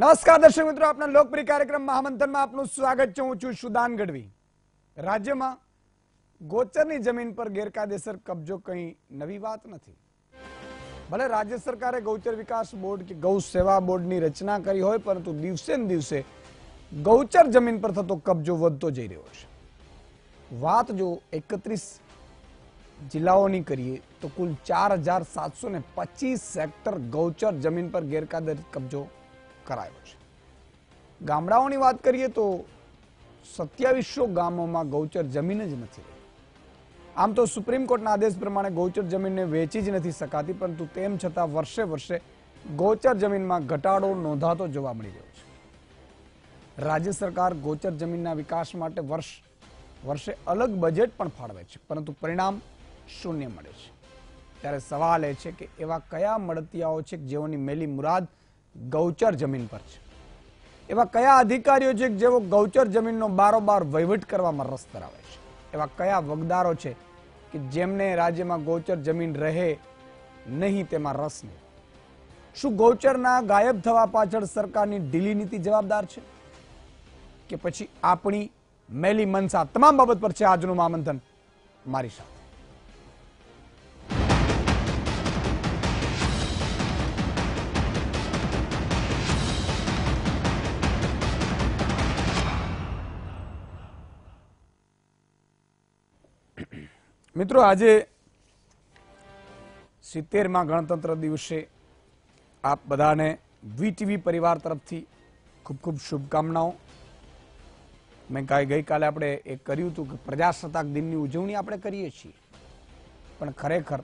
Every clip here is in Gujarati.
નમસ્કાર દર્શક મિત્રો આપના લોકપ્રિય કાર્યક્રમ મહામંથનમાં આપનું સ્વાગત છે હું છું સુદાન ગઢવી રાજ્યમાં ગોચરની જમીન પર ગેરકાયદેસર કબજો કંઈ નવી વાત નથી ભલે રાજ્ય સરકારે ગૌચર વિકાસ બોર્ડ કે ગૌ સેવા બોર્ડની રચના કરી હોય પરંતુ દિવસે ને દિવસે ગૌચર જમીન પર થતો કબજો વધતો જઈ રહ્યો છે વાત જો એકત્રીસ જિલ્લાઓની કરીએ તો કુલ ચાર હજાર સાતસો ને પચીસ સેક્ટર ગૌચર જમીન પર ગેરકાયદે કબજો કરાયો છે ગામડાઓની વાત કરીએ તો સત્યાવીસો ગામોમાં ગૌચર જમીન જ નથી આમ તો સુપ્રીમ કોર્ટના આદેશ પ્રમાણે ગૌચર જમીનને વેચી જ નથી શકાતી પરંતુ તેમ છતાં વર્ષે વર્ષે ગૌચર જમીનમાં ઘટાડો નોંધાતો જોવા મળી રહ્યો છે રાજ્ય સરકાર ગૌચર જમીનના વિકાસ માટે વર્ષ વર્ષે અલગ બજેટ પણ ફાળવે છે પરંતુ પરિણામ શૂન્ય મળે છે ત્યારે સવાલ એ છે કે એવા કયા મળતિયાઓ છે જેઓની મેલી મુરાદ ગૌચર જમીન પર છે એવા કયા અધિકારીઓ છે જેઓ ગૌચર જમીનનો બારોબાર વહીવટ કરવામાં રસ ધરાવે છે એવા કયા વગદારો છે કે જેમને રાજ્યમાં ગૌચર જમીન રહે નહીં તેમાં રસ નહીં શું ગૌચરના ગાયબ થવા પાછળ સરકારની ઢીલી નીતિ જવાબદાર છે કે પછી આપણી મેલી મનસા તમામ બાબત પર છે આજનું મામંથન મારી સાથે મિત્રો આજે સિત્તેરમાં ગણતંત્ર દિવસે આપ બધાને વીટીવી પરિવાર તરફથી ખૂબ ખૂબ શુભકામનાઓ મેં કાંઈ ગઈકાલે આપણે એ કર્યું હતું કે પ્રજાસત્તાક દિનની ઉજવણી આપણે કરીએ છીએ પણ ખરેખર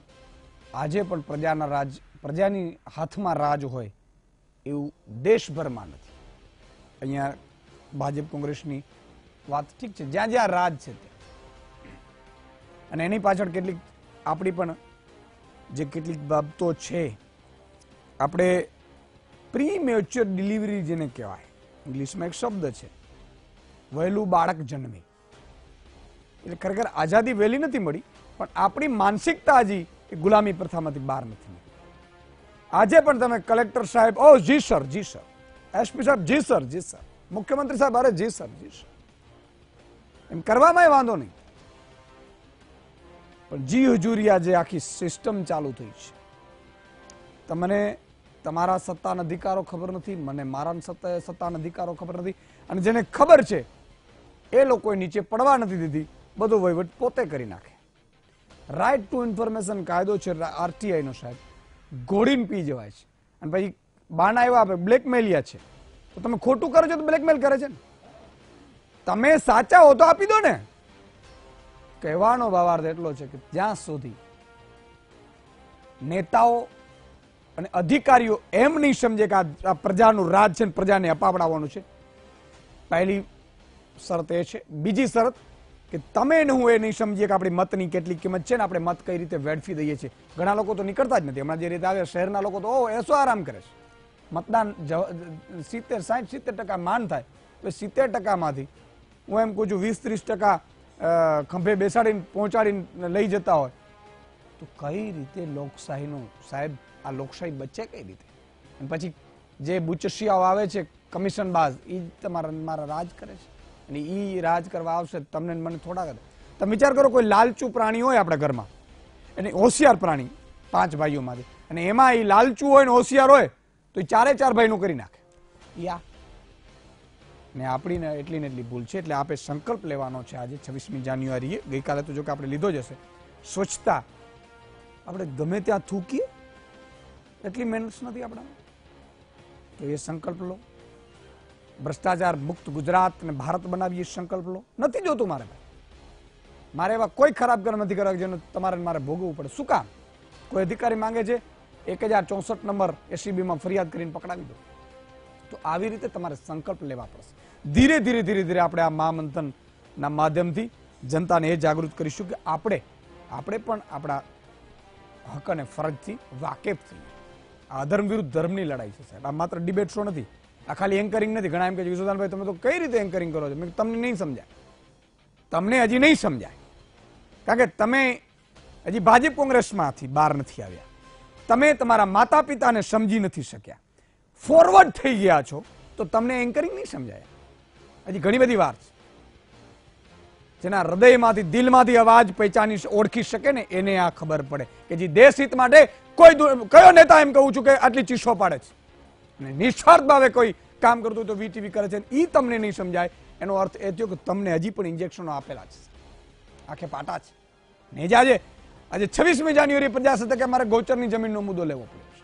આજે પણ પ્રજાના રાજ પ્રજાની હાથમાં રાજ હોય એવું દેશભરમાં નથી અહીંયા ભાજપ કોંગ્રેસની વાત ઠીક છે જ્યાં જ્યાં રાજ છે ત્યાં અને એની પાછળ કેટલીક આપણી પણ જે કેટલીક બાબતો છે આપણે પ્રી મેચ્યોર ડિલિવરી જેને કહેવાય ઇંગ્લિશમાં એક શબ્દ છે વહેલું બાળક જન્મી એટલે ખરેખર આઝાદી વહેલી નથી મળી પણ આપણી માનસિકતા હજી એ ગુલામી પ્રથામાંથી બહાર નથી મળી આજે પણ તમે કલેક્ટર સાહેબ ઓ જી સર જી સર એસપી સાહેબ જી સર જી સર મુખ્યમંત્રી સાહેબ અરે જી સર જી સર એમ કરવામાં વાંધો નહીં પણ જી હજુરી આજે આખી સિસ્ટમ ચાલુ થઈ છે તમને તમારા સત્તાના અધિકારો ખબર નથી મને મારા સત્તાના અધિકારો ખબર નથી અને જેને ખબર છે એ લોકોએ નીચે પડવા નથી દીધી બધો વહીવટ પોતે કરી નાખે રાઇટ ટુ ઇન્ફોર્મેશન કાયદો છે આરટીઆઈનો સાહેબ ઘોડીને પી જવાય છે અને પછી બાના એવા આપે બ્લેકમેલિયા છે તો તમે ખોટું કરો છો તો બ્લેકમેલ કરે છે ને તમે સાચા હો તો આપી દો ને કહેવાનો ભાવાર્થ એટલો છે કે જ્યાં સુધી નેતાઓ અને અધિકારીઓ એમ નહીં સમજે કે આ પ્રજાનું રાજ છે પ્રજાને અપાવડાવવાનું છે પહેલી શરત એ છે બીજી શરત કે તમે ને હું એ નહીં સમજીએ કે આપણી મતની કેટલી કિંમત છે ને આપણે મત કઈ રીતે વેડફી દઈએ છીએ ઘણા લોકો તો નીકળતા જ નથી હમણાં જે રીતે આવે શહેરના લોકો તો ઓ એસો આરામ કરે છે મતદાન સિત્તેર સાહીઠ સિત્તેર ટકા માન થાય તો સિત્તેર ટકામાંથી હું એમ કહું છું વીસ ત્રીસ ટકા ખંભે બેસાડીને પહોંચાડીને લઈ જતા હોય તો કઈ રીતે લોકશાહીનો સાહેબ આ લોકશાહી બચે કઈ રીતે પછી જે બુચશિયાઓ આવે છે કમિશન બાઝ એ તમારા મારા રાજ કરે છે અને એ રાજ કરવા આવશે તમને મને થોડા તમે વિચાર કરો કોઈ લાલચું પ્રાણી હોય આપણા ઘરમાં અને હોશિયાર પ્રાણી પાંચ ભાઈઓમાંથી અને એમાં એ લાલચું હોય ને હોશિયાર હોય તો એ ચારે ચાર ભાઈનું કરી નાખે યા ને આપણીને એટલી ને એટલી ભૂલ છે એટલે આપણે સંકલ્પ લેવાનો છે આજે છવ્વીસમી જાન્યુઆરીએ ગઈકાલે તો જો કે આપણે લીધો જ હશે સ્વચ્છતા આપણે ગમે ત્યાં થૂકીએ એટલી મહેનત નથી આપણા તો એ સંકલ્પ લો ભ્રષ્ટાચાર મુક્ત ગુજરાત અને ભારત બનાવીએ સંકલ્પ લો નથી જોતું મારે મારે એવા કોઈ ખરાબ ઘર નથી કરવા જેનું તમારે મારે ભોગવવું પડે શું કામ કોઈ અધિકારી માંગે છે એક હજાર ચોસઠ નંબર એસીબીમાં e ફરિયાદ કરીને પકડાવી દો તો આવી રીતે તમારે સંકલ્પ લેવા પડશે ધીરે ધીરે ધીરે ધીરે આપણે આ મહામંથનના માધ્યમથી જનતાને એ જાગૃત કરીશું કે આપણે આપણે પણ આપણા હક અને ફરજથી વાકેફ થઈએ આ ધર્મ વિરુદ્ધ ધર્મની લડાઈ છે સાહેબ આ માત્ર ડિબેટ શો નથી આ ખાલી એન્કરિંગ નથી ઘણા એમ કે યુસુદાનભાઈ તમે તો કઈ રીતે એન્કરિંગ કરો છો મેં તમને નહીં સમજાય તમને હજી નહીં સમજાય કારણ કે તમે હજી ભાજપ કોંગ્રેસમાંથી બહાર નથી આવ્યા તમે તમારા માતા પિતાને સમજી નથી શક્યા ફોરવર્ડ થઈ ગયા છો તો તમને એન્કરિંગ નહીં સમજાય હજી ઘણી બધી વાર છે જેના હૃદયમાંથી દિલમાંથી અવાજ પહેચાની ઓળખી શકે ને એને આ ખબર પડે કે જે દેશ હિત માટે કોઈ કયો નેતા એમ કહું છું કે આટલી ચીસો પાડે છે અને નિસ્વાર્થ ભાવે કોઈ કામ કરતું તો વીટીવી કરે છે એ તમને નહીં સમજાય એનો અર્થ એ થયો કે તમને હજી પણ ઇન્જેક્શનો આપેલા છે આખે પાટા છે ને આજે આજે છવ્વીસમી જાન્યુઆરી પ્રજાસત્તાકે અમારે ગોચરની જમીનનો મુદ્દો લેવો પડ્યો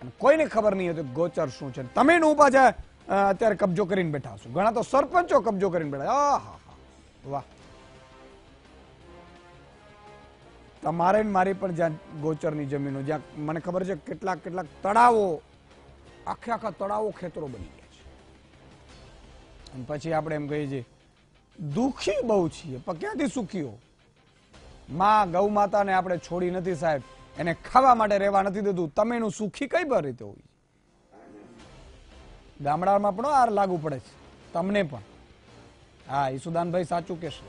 છે કોઈને ખબર નહીં હતી ગોચર શું છે તમે નું પાછા અત્યારે કબજો કરીને બેઠા છું ઘણા તો સરપંચો કબજો કરીને બેઠા આહા વાહ તમારે મારી પણ જ્યાં ગોચરની જમીનો જ્યાં મને ખબર છે કેટલાક કેટલાક તળાવો આખે આખા તળાવો ખેતરો બની ગયા છે અને પછી આપણે એમ કહીએ છીએ દુઃખી બહુ છીએ પણ ક્યાંથી સુખીઓ માં ગૌ માતાને આપણે છોડી નથી સાહેબ એને ખાવા માટે રહેવા નથી દીધું તમે એનું સુખી કઈ રીતે હોય ગામડામાં પણ આ લાગુ પડે છે તમને પણ હા ઈસુદાનભાઈ સાચું કહેશે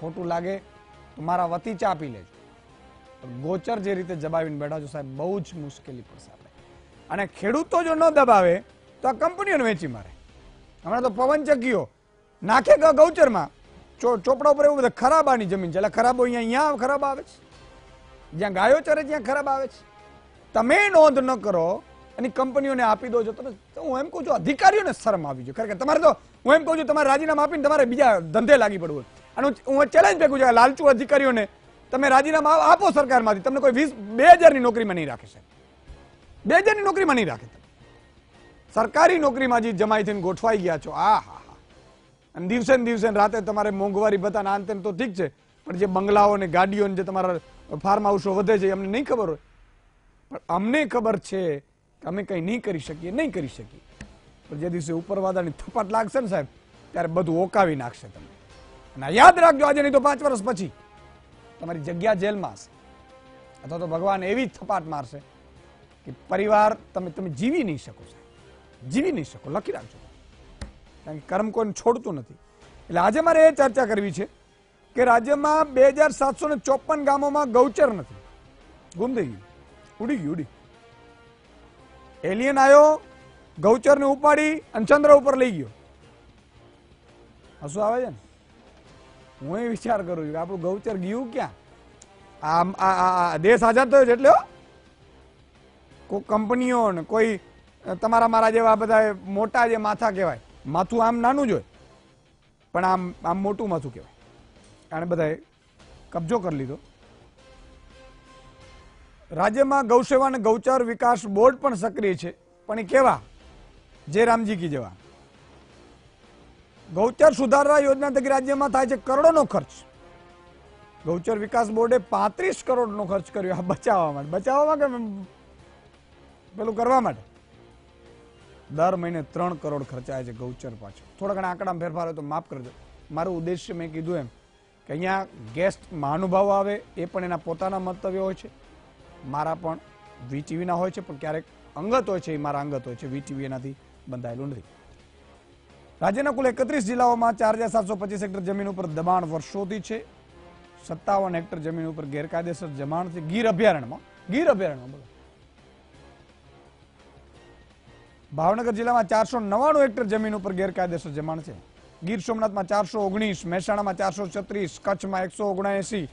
ખોટું લાગે તો મારા વતી ચા પી લેજો ગોચર જે રીતે જબાવીને બેઠા છો સાહેબ બહુ જ મુશ્કેલી પડશે આપણે અને ખેડૂતો જો ન દબાવે તો આ કંપનીઓને વેચી મારે હમણાં તો પવન ચક્કીઓ નાખે ગૌચરમાં ચોપડા ઉપર એવું બધા ખરાબાની જમીન છે એટલે ખરાબો અહીંયા અહીંયા ખરાબ આવે છે જ્યાં ગાયો ચરે ત્યાં ખરાબ આવે છે તમે નોંધ ન કરો એની કંપનીઓને આપી દો છો તમે હું એમ કહું છું અધિકારીઓને શરમ આવી જોઈએ કારણ કે તમારે તો હું એમ કહું છું તમારે રાજીનામું આપીને તમારે બીજા ધંધે લાગી પડવું અને હું ચેલેન્જ ફેંકું છું લાલચુ અધિકારીઓને તમે રાજીનામું આપો સરકારમાંથી તમને કોઈ વીસ બે હજારની નોકરીમાં નહીં રાખે છે બે હજારની નોકરીમાં નહીં રાખે સરકારી નોકરીમાં જે જમાઈ થઈને ગોઠવાઈ ગયા છો આ હા હા અને દિવસે ને દિવસે રાતે તમારે મોંઘવારી ભથ્થા ના અંતે તો ઠીક છે પણ જે બંગલાઓ ને ગાડીઓ જે તમારા ફાર્મ હાઉસો વધે છે એમને નહીં ખબર હોય પણ અમને ખબર છે અમે કંઈ નહીં કરી શકીએ નહીં કરી શકીએ પણ જે દિવસે ઉપરવાદાની થપાટ લાગશે ને સાહેબ ત્યારે બધું ઓકાવી નાખશે તમે અને યાદ રાખજો આજે નહીં તો પાંચ વર્ષ પછી તમારી જગ્યા જેલમાં હશે અથવા તો ભગવાન એવી થપાટ મારશે કે પરિવાર તમે તમે જીવી નહીં શકો સાહેબ જીવી નહીં શકો લખી રાખજો કારણ કે કર્મ કોઈને છોડતું નથી એટલે આજે મારે એ ચર્ચા કરવી છે કે રાજ્યમાં બે હજાર સાતસો ને ચોપન ગામોમાં ગૌચર નથી ગુમ થઈ ગયું ઉડી ગયું ઉડી એલિયન આવ્યો ગૌચરને ઉપાડી અને ચંદ્ર ઉપર લઈ ગયો હશું આવે છે ને હું એ વિચાર કરું છું કે આપણું ગૌચર ગયું ક્યાં આ દેશ આઝાદ થયો છે એટલે કોઈ કંપનીઓ ને કોઈ તમારા મારા જેવા બધા મોટા જે માથા કહેવાય માથું આમ નાનું જ હોય પણ આમ આમ મોટું માથું કહેવાય કારણ બધાએ કબજો કરી લીધો રાજ્યમાં ગૌસેવા અને ગૌચર વિકાસ બોર્ડ પણ સક્રિય છે પણ એ કેવા જે રામજી કી જેવા ગૌચર સુધારા યોજના થકી રાજ્યમાં થાય છે કરોડોનો ખર્ચ ગૌચર વિકાસ બોર્ડે પાંત્રીસ કરોડનો ખર્ચ કર્યો આ બચાવવા માટે બચાવવામાં કે પેલું કરવા માટે દર મહિને ત્રણ કરોડ ખર્ચાય છે ગૌચર પાછળ થોડા ઘણા આંકડામાં ફેરફાર હોય તો માફ કરજો મારું ઉદ્દેશ્ય મેં કીધું એમ કે અહીંયા ગેસ્ટ મહાનુભાવ આવે એ પણ એના પોતાના મંતવ્યો હોય છે મારા પણ વીટીવીના હોય છે પણ ક્યારેક અંગત હોય છે એ મારા અંગત હોય છે વીટીવી એનાથી બંધાયેલું નથી રાજ્યના કુલ એકત્રીસ જિલ્લાઓમાં ચાર હજાર સાતસો પચીસ હેક્ટર જમીન ઉપર દબાણ વર્ષોથી છે સત્તાવન હેક્ટર જમીન ઉપર ગેરકાયદેસર જમાણ છે ગીર અભયારણ્યમાં ગીર અભયારણ્યમાં બોલો ભાવનગર જિલ્લામાં ચારસો નવાણું હેક્ટર જમીન ઉપર ગેરકાયદેસર જમાણ છે ગીર સોમનાથમાં ચારસો ઓગણીસ મહેસાણામાં ચારસો છત્રીસ કચ્છમાં એકસો ઓગણએસી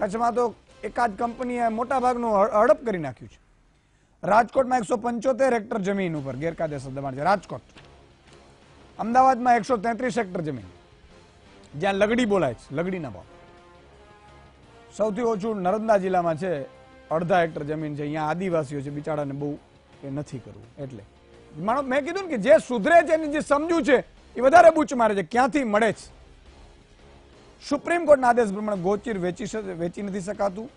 કચ્છમાં તો એકાદ કંપનીએ મોટા ભાગનું હડપ કરી નાખ્યું છે રાજકોટમાં એકસો પંચોતેર હેક્ટર જમીન ઉપર ગેરકાયદેસર દબાણ છે રાજકોટ અમદાવાદમાં એકસો તેત્રીસ હેક્ટર જમીન જ્યાં લગડી બોલાય છે લગડીના ભાવ સૌથી ઓછું નર્મદા જિલ્લામાં છે અડધા હેક્ટર જમીન છે અહીંયા આદિવાસીઓ છે બિચારાને બહુ એ નથી કરવું એટલે માણો મેં કીધું ને કે જે સુધરે છે એની જે સમજ્યું છે એ વધારે બૂચ મારે છે ક્યાંથી મળે છે સુપ્રીમ કોર્ટના આદેશ પ્રમાણે ગૌચર વેચી વેચી નથી શકાતું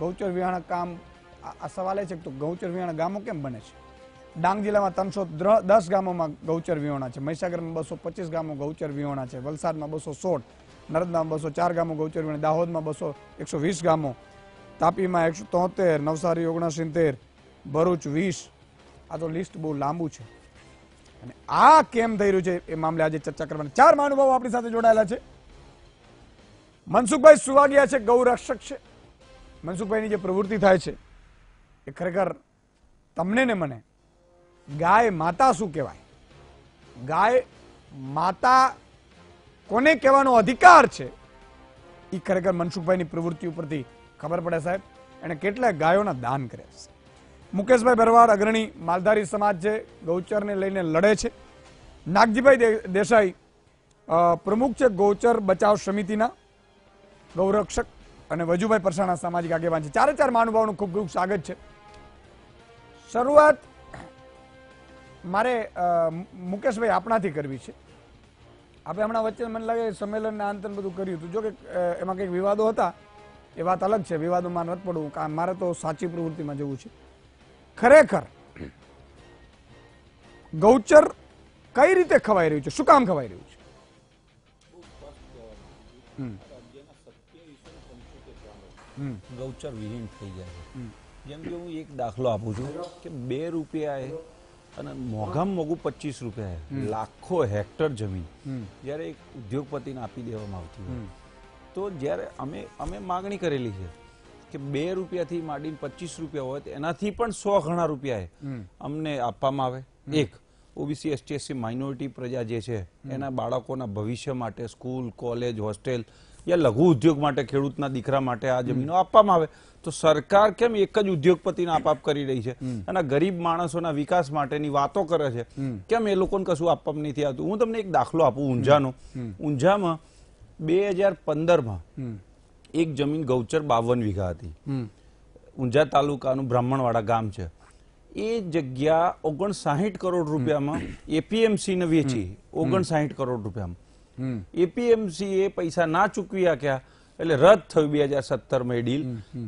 ગૌચર વિહાણા કામ આ સવાલ એ છે કે તો ગૌચર વિહાણા ગામો કેમ બને છે ડાંગ જિલ્લામાં ત્રણસો દસ ગામોમાં ગૌચર વિહોણા છે મહીસાગરમાં બસો પચીસ ગામો ગૌચર વિહોણા છે વલસાડમાં બસો સોળ નર્મદામાં બસો ચાર ગામો ગૌચર વિહોણા દાહોદમાં બસો એકસો વીસ ગામો તાપીમાં એકસો તોતેર નવસારી ઓગણસિત્તેર ભરૂચ વીસ આ તો લિસ્ટ બહુ લાંબુ છે અને આ કેમ થઈ રહ્યું છે એ મામલે આજે ચર્ચા કરવાની ચાર મહાનુભાવો આપણી સાથે જોડાયેલા છે મનસુખભાઈ સુવાગિયા છે ગૌ રક્ષક છે મનસુખભાઈની જે પ્રવૃત્તિ થાય છે એ ખરેખર તમને ને મને ગાય માતા શું કહેવાય ગાય માતા કોને કહેવાનો અધિકાર છે એ ખરેખર મનસુખભાઈની પ્રવૃત્તિ ઉપરથી ખબર પડે સાહેબ એણે કેટલાય ગાયોના દાન કર્યા છે મુકેશભાઈ ભરવાડ અગ્રણી માલધારી સમાજ છે ગૌચરને લઈને લડે છે નાગજીભાઈ દેસાઈ પ્રમુખ છે ગૌચર બચાવ સમિતિના ગૌરક્ષક અને વજુભાઈ પરસાણા સામાજિક આગેવાન છે ચારે ચાર મહાનુભાવનું ખૂબ ખૂબ સ્વાગત છે શરૂઆત મારે મુકેશભાઈ આપણાથી કરવી છે આપણે હમણાં વચ્ચે મને લાગે સંમેલનના આંતર બધું કર્યું હતું જો કે એમાં કંઈક વિવાદો હતા એ વાત અલગ છે વિવાદોમાં નથી પડવું કારણ મારે તો સાચી પ્રવૃત્તિમાં જવું છે ખરેખર ગૌચર કઈ રીતે ખવાઈ રહ્યું છે શું કામ ખવાઈ રહ્યું છે હમ ગૌચર વિહીન થઈ જાય છે જેમ કે હું એક દાખલો આપું છું કે બે રૂપિયાએ અને મોંઘામાં મોઘું પચીસ રૂપિયા લાખો હેક્ટર જમીન જ્યારે એક ઉદ્યોગપતિને આપી દેવામાં આવતી હોય તો જ્યારે અમે અમે માગણી કરેલી છે કે બે રૂપિયાથી માંડીને પચીસ રૂપિયા હોય એનાથી પણ સો ઘણા રૂપિયા અમને આપવામાં આવે એક ઓબીસી એસટી એસસી માઇનોરિટી પ્રજા જે છે એના બાળકોના ભવિષ્ય માટે સ્કૂલ કોલેજ હોસ્ટેલ યા લઘુ ઉદ્યોગ માટે ખેડૂતના દીકરા માટે આ જમીનો આપવામાં આવે તો સરકાર કેમ એક જ ઉદ્યોગપતિને આપ કરી રહી છે અને ગરીબ માણસોના વિકાસ માટેની વાતો કરે છે કેમ એ લોકોને કશું આપવામાં નથી આવતું હું તમને એક દાખલો આપું ઊંઝાનો ઊંઝામાં બે હજાર પંદરમાં એક જમીન ગૌચર બાવન વીઘા હતી ઊંઝા તાલુકાનું બ્રાહ્મણવાડા ગામ છે એ જગ્યા ઓગણસાહીઠ કરોડ રૂપિયામાં એપીએમસીને વેચી ઓગણસાહીઠ કરોડ રૂપિયામાં એપીએમસી એ પૈસા ના ચૂકવી આક્યા એટલે રદ થયું બે હજાર સત્તરમાં એ ડીલ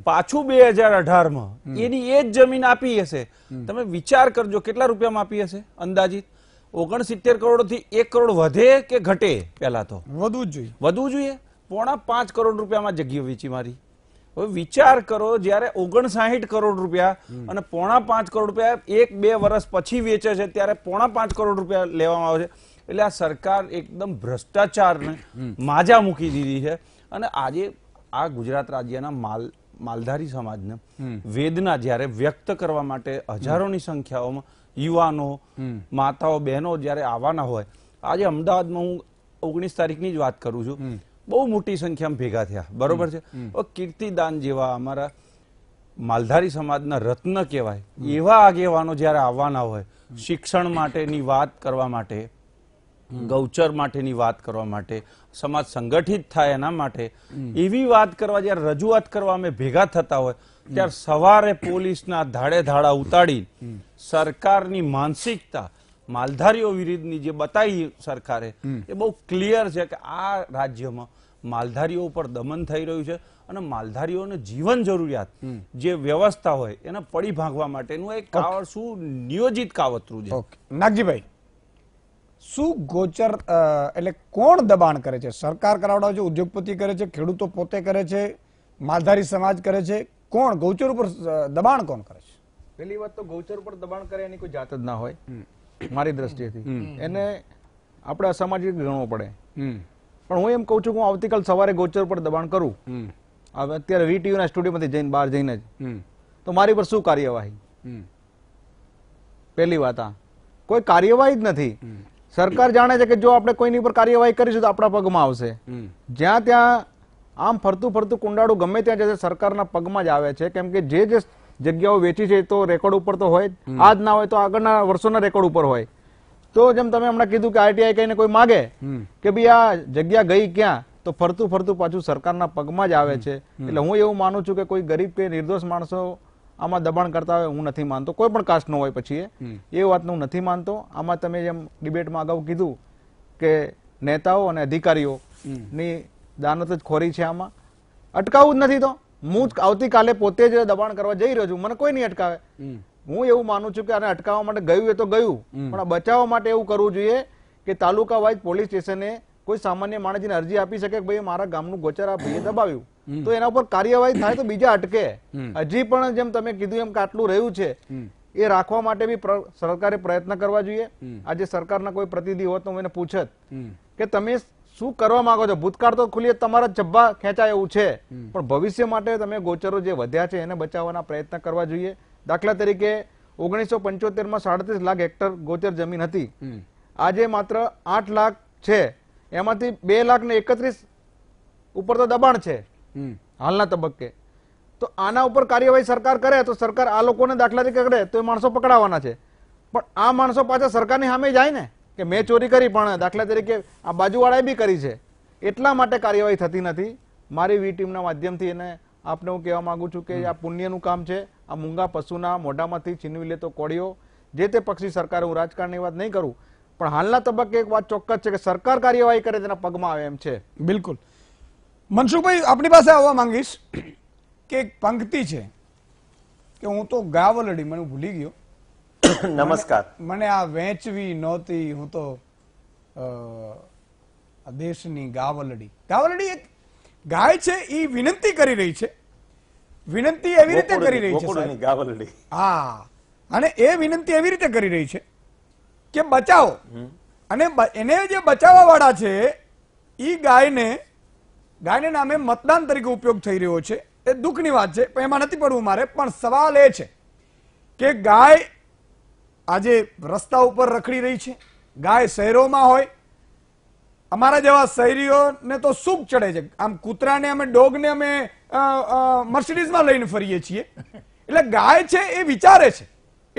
પાછું બે હજાર અઢારમાં એની એ જ જમીન આપી હશે તમે વિચાર કરજો કેટલા રૂપિયામાં આપી હશે અંદાજિત ઓગણસિત્તેર કરોડ થી એક કરોડ વધે કે ઘટે પહેલા તો વધવું જોઈએ વધવું જોઈએ પોણા પાંચ કરોડ રૂપિયામાં જગ્યા વેચી મારી હવે વિચાર કરો જ્યારે ઓગણસાહીઠ કરોડ રૂપિયા અને પોણા પાંચ કરોડ રૂપિયા એક બે વર્ષ પછી વેચે છે ત્યારે પોણા પાંચ કરોડ રૂપિયા લેવામાં આવે છે એટલે આ સરકાર એકદમ ભ્રષ્ટાચારને માજા મૂકી દીધી છે અને આજે આ ગુજરાત રાજ્યના માલ માલધારી સમાજને વેદના જ્યારે વ્યક્ત કરવા માટે હજારોની સંખ્યાઓમાં યુવાનો માતાઓ બહેનો જ્યારે આવવાના હોય આજે અમદાવાદમાં હું ઓગણીસ તારીખની જ વાત કરું છું બહુ મોટી સંખ્યામાં ભેગા થયા બરોબર છે કીર્તિદાન જેવા અમારા માલધારી સમાજના રત્ન કહેવાય એવા આગેવાનો જ્યારે આવવાના હોય શિક્ષણ માટેની વાત કરવા માટે ગૌચર માટેની વાત કરવા માટે સમાજ સંગઠિત થાય એના માટે એવી વાત કરવા જયારે રજૂઆત કરવા અમે ભેગા થતા હોય ત્યારે સવારે પોલીસના ધાડે ધાડા ઉતાડી સરકારની માનસિકતા માલધારીઓ વિરુદ્ધની જે બતાવી સરકારે એ બહુ ક્લિયર છે કે આ રાજ્યમાં માલધારીઓ ઉપર દમન થઈ રહ્યું છે અને માલધારીઓને જીવન જરૂરિયાત જે વ્યવસ્થા હોય એને પડી ભાંગવા માટેનું એક કાવડ શું નિયોજિત કાવતરું છે નાગજીભાઈ શું ગોચર એટલે કોણ દબાણ કરે છે સરકાર કરાવડાવે છે ઉદ્યોગપતિ કરે છે ખેડૂતો પોતે કરે છે માલધારી સમાજ કરે છે કોણ ગૌચર ઉપર દબાણ કોણ કરે છે પહેલી વાત તો ગૌચર ઉપર દબાણ કરે એની કોઈ જાત જ ના હોય મારી દ્રષ્ટિએથી એને આપણે અસામાજિક ગણવો પડે પણ હું એમ કહું છું કે હું આવતીકાલ સવારે ગૌચર પર દબાણ કરું અત્યારે અત્યારે વીટીયુના સ્ટુડિયોમાંથી જઈને બહાર જઈને જ તો મારી પર શું કાર્યવાહી પહેલી વાત આ કોઈ કાર્યવાહી જ નથી સરકાર જાણે છે કે જો આપણે કોઈની પર કાર્યવાહી કરીશું તો આપણા પગમાં આવશે જ્યાં ત્યાં આમ ફરતું ફરતું કુંડાળું ગમે ત્યાં જશે સરકારના પગમાં જ આવે છે કેમ કે જે જે જગ્યાઓ વેચી છે તો રેકોર્ડ ઉપર તો હોય આજ ના હોય તો આગળના વર્ષોના રેકોર્ડ ઉપર હોય તો જેમ તમે હમણાં કીધું કે આઈટીઆઈ કહીને કોઈ માગે કે ભાઈ આ જગ્યા ગઈ ક્યાં તો ફરતું ફરતું પાછું સરકારના પગમાં જ આવે છે એટલે હું એવું માનું છું કે કોઈ ગરીબ કે નિર્દોષ માણસો આમાં દબાણ કરતા હોય હું નથી માનતો કોઈ પણ કાસ્ટનો હોય પછી એ હું નથી માનતો આમાં તમે જેમ ડિબેટમાં અગાઉ કીધું કે નેતાઓ અને અધિકારીઓ ની દાનત જ ખોરી છે આમાં અટકાવવું જ નથી તો હું આવતીકાલે પોતે જ દબાણ કરવા જઈ રહ્યો છું મને કોઈ નહીં અટકાવે હું એવું માનું છું કે આને અટકાવવા માટે ગયું એ તો ગયું પણ બચાવવા માટે એવું કરવું જોઈએ કે તાલુકા વાઇઝ પોલીસ સ્ટેશને કોઈ સામાન્ય માણસને અરજી આપી શકે કે ભાઈ મારા ગામનું ગોચર આ ભાઈએ દબાવ્યું તો એના ઉપર કાર્યવાહી થાય તો બીજા અટકે હજી પણ જેમ તમે કીધું એમ કાટલું રહ્યું છે એ રાખવા માટે બી સરકારે પ્રયત્ન કરવા જોઈએ આજે સરકારના કોઈ પ્રતિનિધિ હોત તો હું એને પૂછત કે તમે શું કરવા માંગો છો ભૂતકાળ તો ખુલ્લી તમારા જબ્બા ખેંચાય એવું છે પણ ભવિષ્ય માટે તમે ગોચરો જે વધ્યા છે એને બચાવવાના પ્રયત્ન કરવા જોઈએ દાખલા તરીકે ઓગણીસો પંચોતેરમાં સાડત્રીસ લાખ હેક્ટર ગોચર જમીન હતી આજે માત્ર આઠ લાખ છે એમાંથી બે લાખ ને એકત્રીસ ઉપર તો દબાણ છે હાલના તબક્કે તો આના ઉપર કાર્યવાહી સરકાર કરે તો સરકાર આ લોકોને દાખલા તરીકે કરે તો એ માણસો પકડાવાના છે પણ આ માણસો પાછા સરકારની સામે જાય ને કે મેં ચોરી કરી પણ દાખલા તરીકે આ બાજુવાળાએ બી કરી છે એટલા માટે કાર્યવાહી થતી નથી મારી વી ટીમના માધ્યમથી એને આપને હું કહેવા માગું છું કે આ પુણ્યનું કામ છે આ મૂંગા પશુના મોઢામાંથી છીનવી લેતો કોળીઓ જે તે પક્ષી સરકાર હું રાજકારણની વાત નહીં કરું પણ હાલના તબક્કે એક વાત ચોક્કસ છે કે સરકાર કાર્યવાહી કરે તેના પગમાં આવે એમ છે બિલકુલ મનસુખભાઈ આપણી પાસે આવવા માંગીશ કે એક પંક્તિ છે કે હું તો ગાવલડી મને ભૂલી ગયો નમસ્કાર મને આ વેચવી નહોતી હું તો દેશની ગાવલડી ગાવલડી એક ગાય છે એ વિનંતી કરી રહી છે વિનંતી એવી રીતે કરી રહી છે ગાવલડી હા અને એ વિનંતી એવી રીતે કરી રહી છે કે બચાવો અને એને જે બચાવવા વાળા છે એ ગાયને ગાયને નામે મતદાન તરીકે ઉપયોગ થઈ રહ્યો છે એ દુઃખની વાત છે પણ એમાં નથી પડવું મારે પણ સવાલ એ છે કે ગાય આજે રસ્તા ઉપર રખડી રહી છે ગાય શહેરોમાં હોય અમારા જેવા શહેરીઓને તો સુખ ચડે છે આમ કૂતરાને અમે ડોગને અમે મર્સિડીઝમાં લઈને ફરીએ છીએ એટલે ગાય છે એ વિચારે છે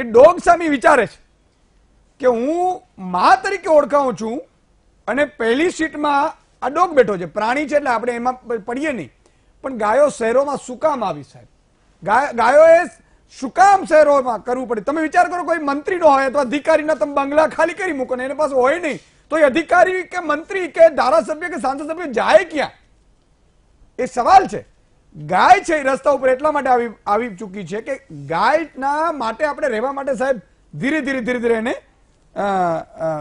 એ ડોગ સામે વિચારે છે કે હું મા તરીકે ઓળખાઉં છું અને પહેલી સીટમાં આ ડોગ બેઠો છે પ્રાણી છે એટલે આપણે એમાં પડીએ નહીં પણ ગાયો શહેરોમાં શું કામ આવી સાહેબ ગાયો એ શું કામ શહેરોમાં કરવું પડે તમે વિચાર કરો કોઈ મંત્રીનો હોય અથવા અધિકારીના તમે બંગલા ખાલી કરી મૂકો ને એની પાસે હોય નહીં તો એ અધિકારી કે મંત્રી કે ધારાસભ્ય કે સાંસદ સભ્ય જાય ક્યાં એ સવાલ છે ગાય છે રસ્તા ઉપર એટલા માટે આવી આવી ચૂકી છે કે ગાયના માટે આપણે રહેવા માટે સાહેબ ધીરે ધીરે ધીરે ધીરે એને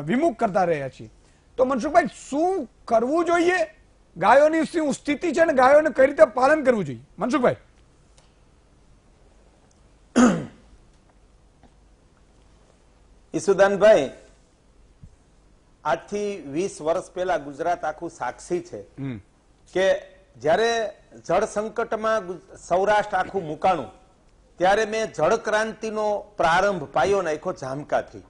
વિમુખ કરતા રહ્યા છીએ તો મનસુખભાઈ શું કરવું જોઈએ ગાયોની શું સ્થિતિ છે અને ગાયોને કઈ રીતે પાલન કરવું જોઈએ મનસુખભાઈ ઈસુદાનભાઈ આજથી વીસ વર્ષ પહેલા ગુજરાત આખું સાક્ષી છે કે જ્યારે જળ સંકટમાં સૌરાષ્ટ્ર આખું મુકાણું ત્યારે મેં જળક્રાંતિનો પ્રારંભ પાયો નાખ્યો જામકાથી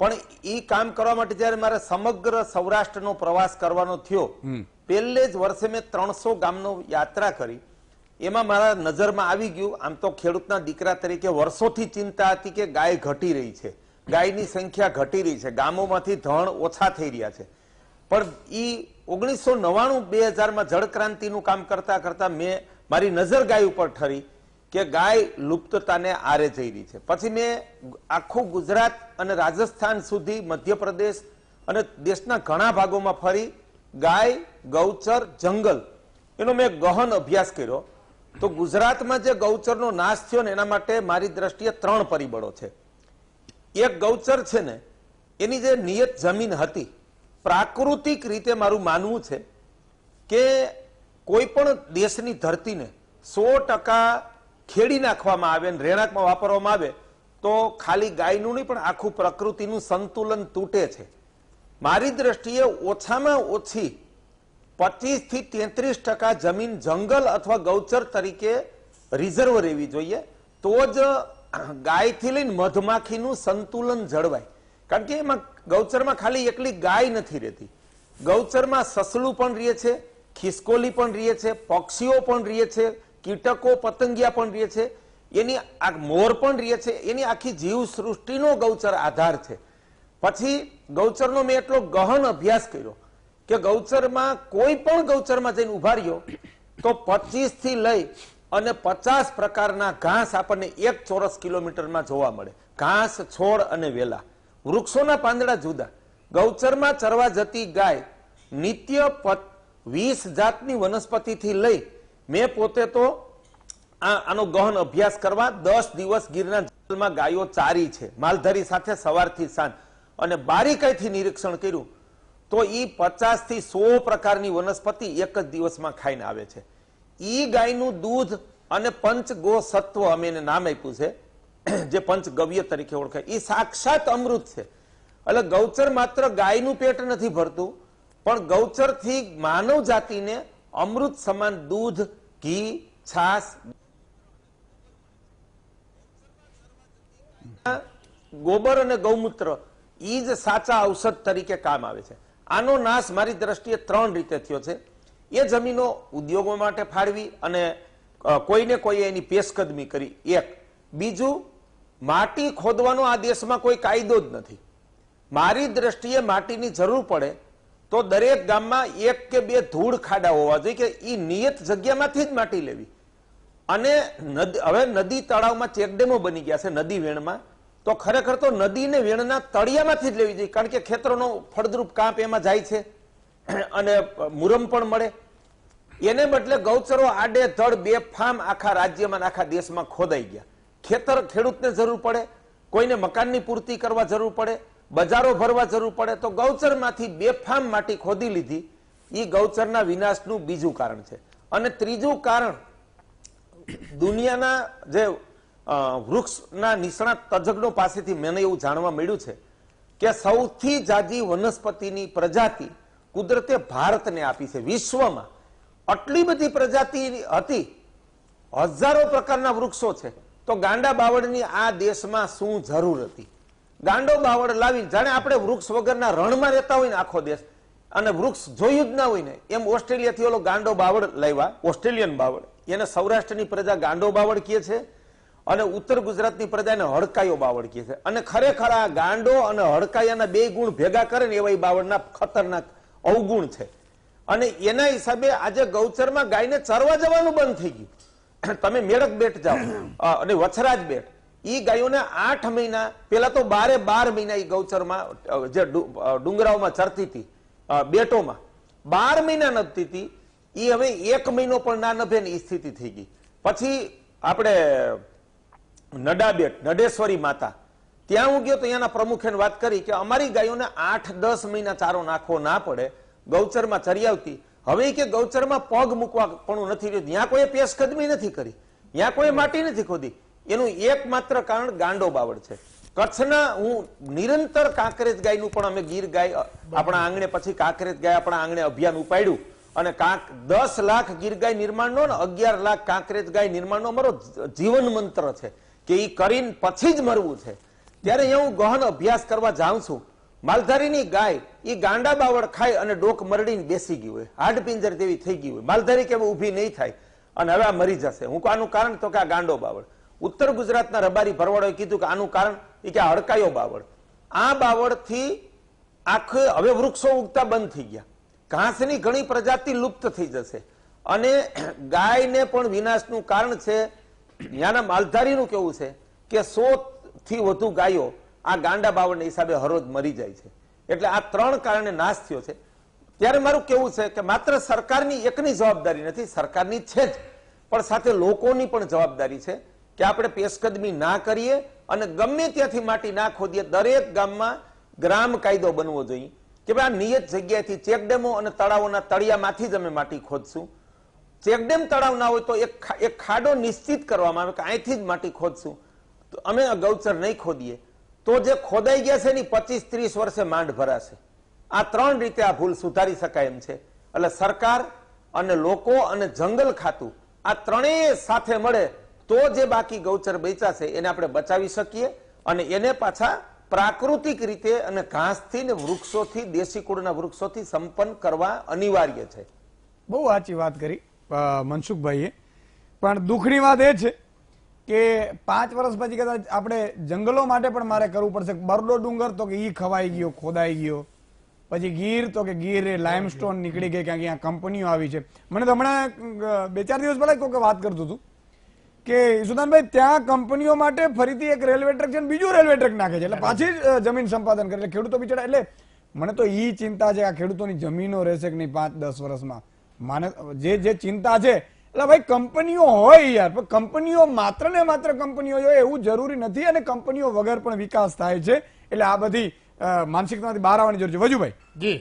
પણ એ કામ કરવા માટે જયારે મારે સમગ્ર સૌરાષ્ટ્રનો પ્રવાસ કરવાનો થયો પહેલે જ વર્ષે મેં ત્રણસો ગામનો યાત્રા કરી એમાં મારા નજરમાં આવી ગયું આમ તો ખેડૂતના દીકરા તરીકે વર્ષોથી ચિંતા હતી કે ગાય ઘટી રહી છે ગાયની સંખ્યા ઘટી રહી છે ગામોમાંથી ધણ ઓછા થઈ રહ્યા છે પણ એ ઓગણીસો નવ્વાણું બે હજારમાં જળક્રાંતિનું કામ કરતા કરતા મેં મારી નજર ગાય ઉપર ઠરી કે ગાય લુપ્તતાને આરે જઈ રહી છે પછી મેં આખું ગુજરાત અને રાજસ્થાન સુધી મધ્યપ્રદેશ અને દેશના ઘણા ભાગોમાં ફરી ગાય ગૌચર જંગલ એનો મેં ગહન અભ્યાસ કર્યો તો ગુજરાતમાં જે ગૌચરનો નાશ થયો ને એના માટે મારી દ્રષ્ટિએ ત્રણ પરિબળો છે એક ગૌચર છે ને એની જે નિયત જમીન હતી પ્રાકૃતિક રીતે મારું માનવું છે કે કોઈ પણ દેશની ધરતીને સો ટકા ખેડી નાખવામાં આવે અને રહેણાંકમાં વાપરવામાં આવે તો ખાલી ગાયનું નહીં પણ આખું પ્રકૃતિનું સંતુલન તૂટે છે મારી દ્રષ્ટિએ ઓછામાં ઓછી પચીસથી તેત્રીસ ટકા જમીન જંગલ અથવા ગૌચર તરીકે રિઝર્વ રહેવી જોઈએ તો જ ગાયથી લઈને મધમાખીનું સંતુલન જળવાય કારણ કે એમાં ગૌચરમાં ખાલી એકલી ગાય નથી રહેતી ગૌચરમાં સસલું પણ રહે છે ખિસકોલી પણ રહે છે પક્ષીઓ પણ રહે છે કીટકો પતંગિયા પણ રહે છે એની આ મોર પણ રહે છે એની આખી જીવ સૃષ્ટિનો ગૌચર આધાર છે પછી ગૌચરનો મેં એટલો ગહન અભ્યાસ કર્યો કે ગૌચરમાં કોઈ પણ ગૌચરમાં જઈને ઉભા રહ્યો તો પચીસ થી લઈ અને પચાસ પ્રકારના ઘાસ આપણને એક ચોરસ કિલોમીટરમાં જોવા મળે ઘાસ છોડ અને વેલા વૃક્ષોના પાંદડા જુદા ગૌચરમાં ચરવા જતી ગાય નિત્ય વીસ જાતની વનસ્પતિથી લઈ મેં પોતે તો આનો ગહન અભ્યાસ કરવા દસ દિવસ ગીરના જંગલમાં ગાયો ચારી છે માલધારી સાથે સવારથી સાંજ અને બારીકાઈથી નિરીક્ષણ કર્યું તો એ પચાસથી સો પ્રકારની વનસ્પતિ એક જ દિવસમાં ખાઈને આવે છે એ ગાયનું દૂધ અને પંચ ગો સત્વ અમે એને નામ આપ્યું છે જે પંચ ગવ્ય તરીકે ઓળખાય એ સાક્ષાત અમૃત છે એટલે ગૌચર માત્ર ગાયનું પેટ નથી ભરતું પણ ગૌચરથી માનવ જાતિને અમૃત સમાન દૂધ ઘી છાસ ગોબર અને ગૌમૂત્ર એ જ સાચા ઔષધ તરીકે કામ આવે છે આનો નાશ મારી દ્રષ્ટિએ ત્રણ રીતે થયો છે એ જમીનો ઉદ્યોગો માટે ફાળવી અને કોઈને કોઈએ એની પેશકદમી કરી એક બીજું માટી ખોદવાનો આ દેશમાં કોઈ કાયદો જ નથી મારી દ્રષ્ટિએ માટીની જરૂર પડે તો દરેક ગામમાં એક કે બે ધૂળ ખાડા હોવા જોઈએ કે એ નિયત જગ્યામાંથી જ માટી લેવી અને હવે નદી તળાવમાં ચેકડેમો બની ગયા છે નદી વેણમાં તો ખરેખર તો નદીને વેણના તળિયામાંથી જ લેવી જોઈએ કારણ કે ખેતરોનો ફળદ્રુપ કાંપ એમાં જાય છે અને મુરમ પણ મળે એને બદલે ગૌચરો આડેધડ ધડ બે ફામ આખા રાજ્યમાં આખા દેશમાં ખોદાઈ ગયા ખેતર ખેડૂતને જરૂર પડે કોઈને મકાનની પૂર્તિ કરવા જરૂર પડે બજારો ભરવા જરૂર પડે તો ગૌચરમાંથી બેફામ માટી ખોદી લીધી એ ગૌચરના વિનાશનું બીજું કારણ છે અને ત્રીજું કારણ દુનિયાના જે વૃક્ષના નિષ્ણાત તજજ્ઞો પાસેથી મને એવું જાણવા મળ્યું છે કે સૌથી જાજી વનસ્પતિની પ્રજાતિ કુદરતે ભારતને આપી છે વિશ્વમાં આટલી બધી પ્રજાતિ હતી હજારો પ્રકારના વૃક્ષો છે તો ગાંડા બાવળની આ દેશમાં શું જરૂર હતી ગાંડો બાવળ લાવી જાણે આપણે વૃક્ષ વગરના રણમાં રહેતા હોય ને આખો દેશ અને વૃક્ષ જોયું જ ના હોય ને એમ ઓસ્ટ્રેલિયાથી ઓલો ગાંડો બાવળ લાવ્યા ઓસ્ટ્રેલિયન બાવળ એને સૌરાષ્ટ્રની પ્રજા ગાંડો બાવળ કહે છે અને ઉત્તર ગુજરાતની પ્રજા એને હડકાયો બાવળ કહે છે અને ખરેખર આ ગાંડો અને હડકાયાના બે ગુણ ભેગા કરે ને એવા બાવળના ખતરનાક અવગુણ છે અને એના હિસાબે આજે ગૌચરમાં ગાયને ચરવા જવાનું બંધ થઈ ગયું તમે મેળક બેટ જાઓ અને વછરાજ બેટ એ ગાયોને આઠ મહિના પહેલા તો બારે બાર મહિના એ ગૌચરમાં જે ડુંગરાઓમાં ચરતી હતી બેટોમાં બાર મહિના નભતી હતી એ હવે એક મહિનો પણ ના નભે ને સ્થિતિ થઈ ગઈ પછી આપણે નડાબેટ નડેશ્વરી માતા ત્યાં હું ગયો તો ત્યાંના પ્રમુખે વાત કરી કે અમારી ગાયોને આઠ દસ મહિના ચારો નાખવો ના પડે ગૌચરમાં ચરી આવતી હવે કે ગૌચરમાં પગ મૂકવા પણ નથી રહ્યું ત્યાં કોઈ પેશકદમી નથી કરી ત્યાં કોઈ માટી નથી ખોદી એનું એકમાત્ર કારણ ગાંડો બાવળ છે કચ્છના હું નિરંતર કાંકરેજ ગાયનું પણ અમે ગીર ગાય આપણા આંગણે પછી કાંકરેજ ગાય આપણા આંગણે અભિયાન ઉપાડ્યું અને કાંક દસ લાખ ગીર ગાય નિર્માણનો ને અગિયાર લાખ કાંકરેજ ગાય નિર્માણનો અમારો જીવન મંત્ર છે કે એ કરીને પછી જ મરવું છે ત્યારે અહીંયા હું ગહન અભ્યાસ કરવા જાઉં છું માલધારીની ગાય એ ગાંડા બાવળ ખાય અને ડોક મરડીને બેસી ગયું હોય હાડ પિંજર જેવી થઈ ગઈ હોય માલધારી કેમ ઊભી નહીં થાય અને હવે આ મરી જશે હું આનું કારણ તો કે આ ગાંડો બાવળ ઉત્તર ગુજરાતના રબારી ભરવાડોએ કીધું કે આનું કારણ એ કે હડકાયો બાવળ આ બાવળથી આખે હવે વૃક્ષો ઉગતા બંધ થઈ ગયા ઘાસની ઘણી પ્રજાતિ લુપ્ત થઈ જશે અને ગાયને પણ વિનાશનું કારણ છે ત્યાંના માલધારીનું કેવું છે કે સો થી વધુ ગાયો આ ગાંડા બાવળના હિસાબે હરોજ મરી જાય છે એટલે આ ત્રણ કારણે નાશ થયો છે ત્યારે મારું કેવું છે કે માત્ર સરકારની એકની જવાબદારી નથી સરકારની છે જ પણ સાથે લોકોની પણ જવાબદારી છે કે આપણે પેશકદમી ના કરીએ અને ગમે ત્યાંથી માટી ના ખોદીએ દરેક ગામમાં ગ્રામ કાયદો બનવો જોઈએ કે ભાઈ આ નિયત જગ્યાએથી ચેકડેમો અને તળાવોના તળિયામાંથી જ અમે માટી ખોદશું ચેકડેમ તળાવ ના હોય તો એક ખાડો નિશ્ચિત કરવામાં આવે કે અહીંથી જ માટી ખોદશું તો અમે ગૌચર નહીં ખોદીએ તો જે ખોદાઈ ગયા છે એની પચીસ ત્રીસ વર્ષે માંડ ભરાશે આ ત્રણ રીતે આ ભૂલ સુધારી શકાય એમ છે એટલે સરકાર અને લોકો અને જંગલ ખાતું આ ત્રણેય સાથે મળે તો જે બાકી ગૌચર બેચા છે એને આપણે બચાવી શકીએ અને એને પાછા પ્રાકૃતિક રીતે અને ઘાસથી ને વૃક્ષોથી દેશી કુળના વૃક્ષોથી સંપન્ન કરવા અનિવાર્ય છે બહુ સાચી વાત કરી મનસુખભાઈએ પણ દુઃખની વાત એ છે કે પાંચ વર્ષ પછી કદાચ આપણે જંગલો માટે પણ મારે કરવું પડશે બરડો ડુંગર તો કે ઈ ખવાઈ ગયો ખોદાઈ ગયો પછી ગીર તો કે ગીર એ લાઇમસ્ટોન નીકળી ગઈ ક્યાંક અહીંયા કંપનીઓ આવી છે મને તો હમણાં બે ચાર દિવસ પહેલા કોઈક વાત કરતું હતું કે સુદાનભાઈ ત્યાં કંપનીઓ માટે ફરીથી એક રેલવે ટ્રેક છે બીજું રેલવે ટ્રેક નાખે છે એટલે પાછી જમીન સંપાદન કરે એટલે ખેડૂતો બિચારા એટલે મને તો એ ચિંતા છે આ ખેડૂતોની જમીનો રહેશે કે નહીં પાંચ દસ વર્ષમાં માને જે જે ચિંતા છે એટલે ભાઈ કંપનીઓ હોય યાર પણ કંપનીઓ માત્ર ને માત્ર કંપનીઓ હોય એવું જરૂરી નથી અને કંપનીઓ વગર પણ વિકાસ થાય છે એટલે આ બધી માનસિકતામાંથી બહાર આવવાની જરૂર છે વજુભાઈ જી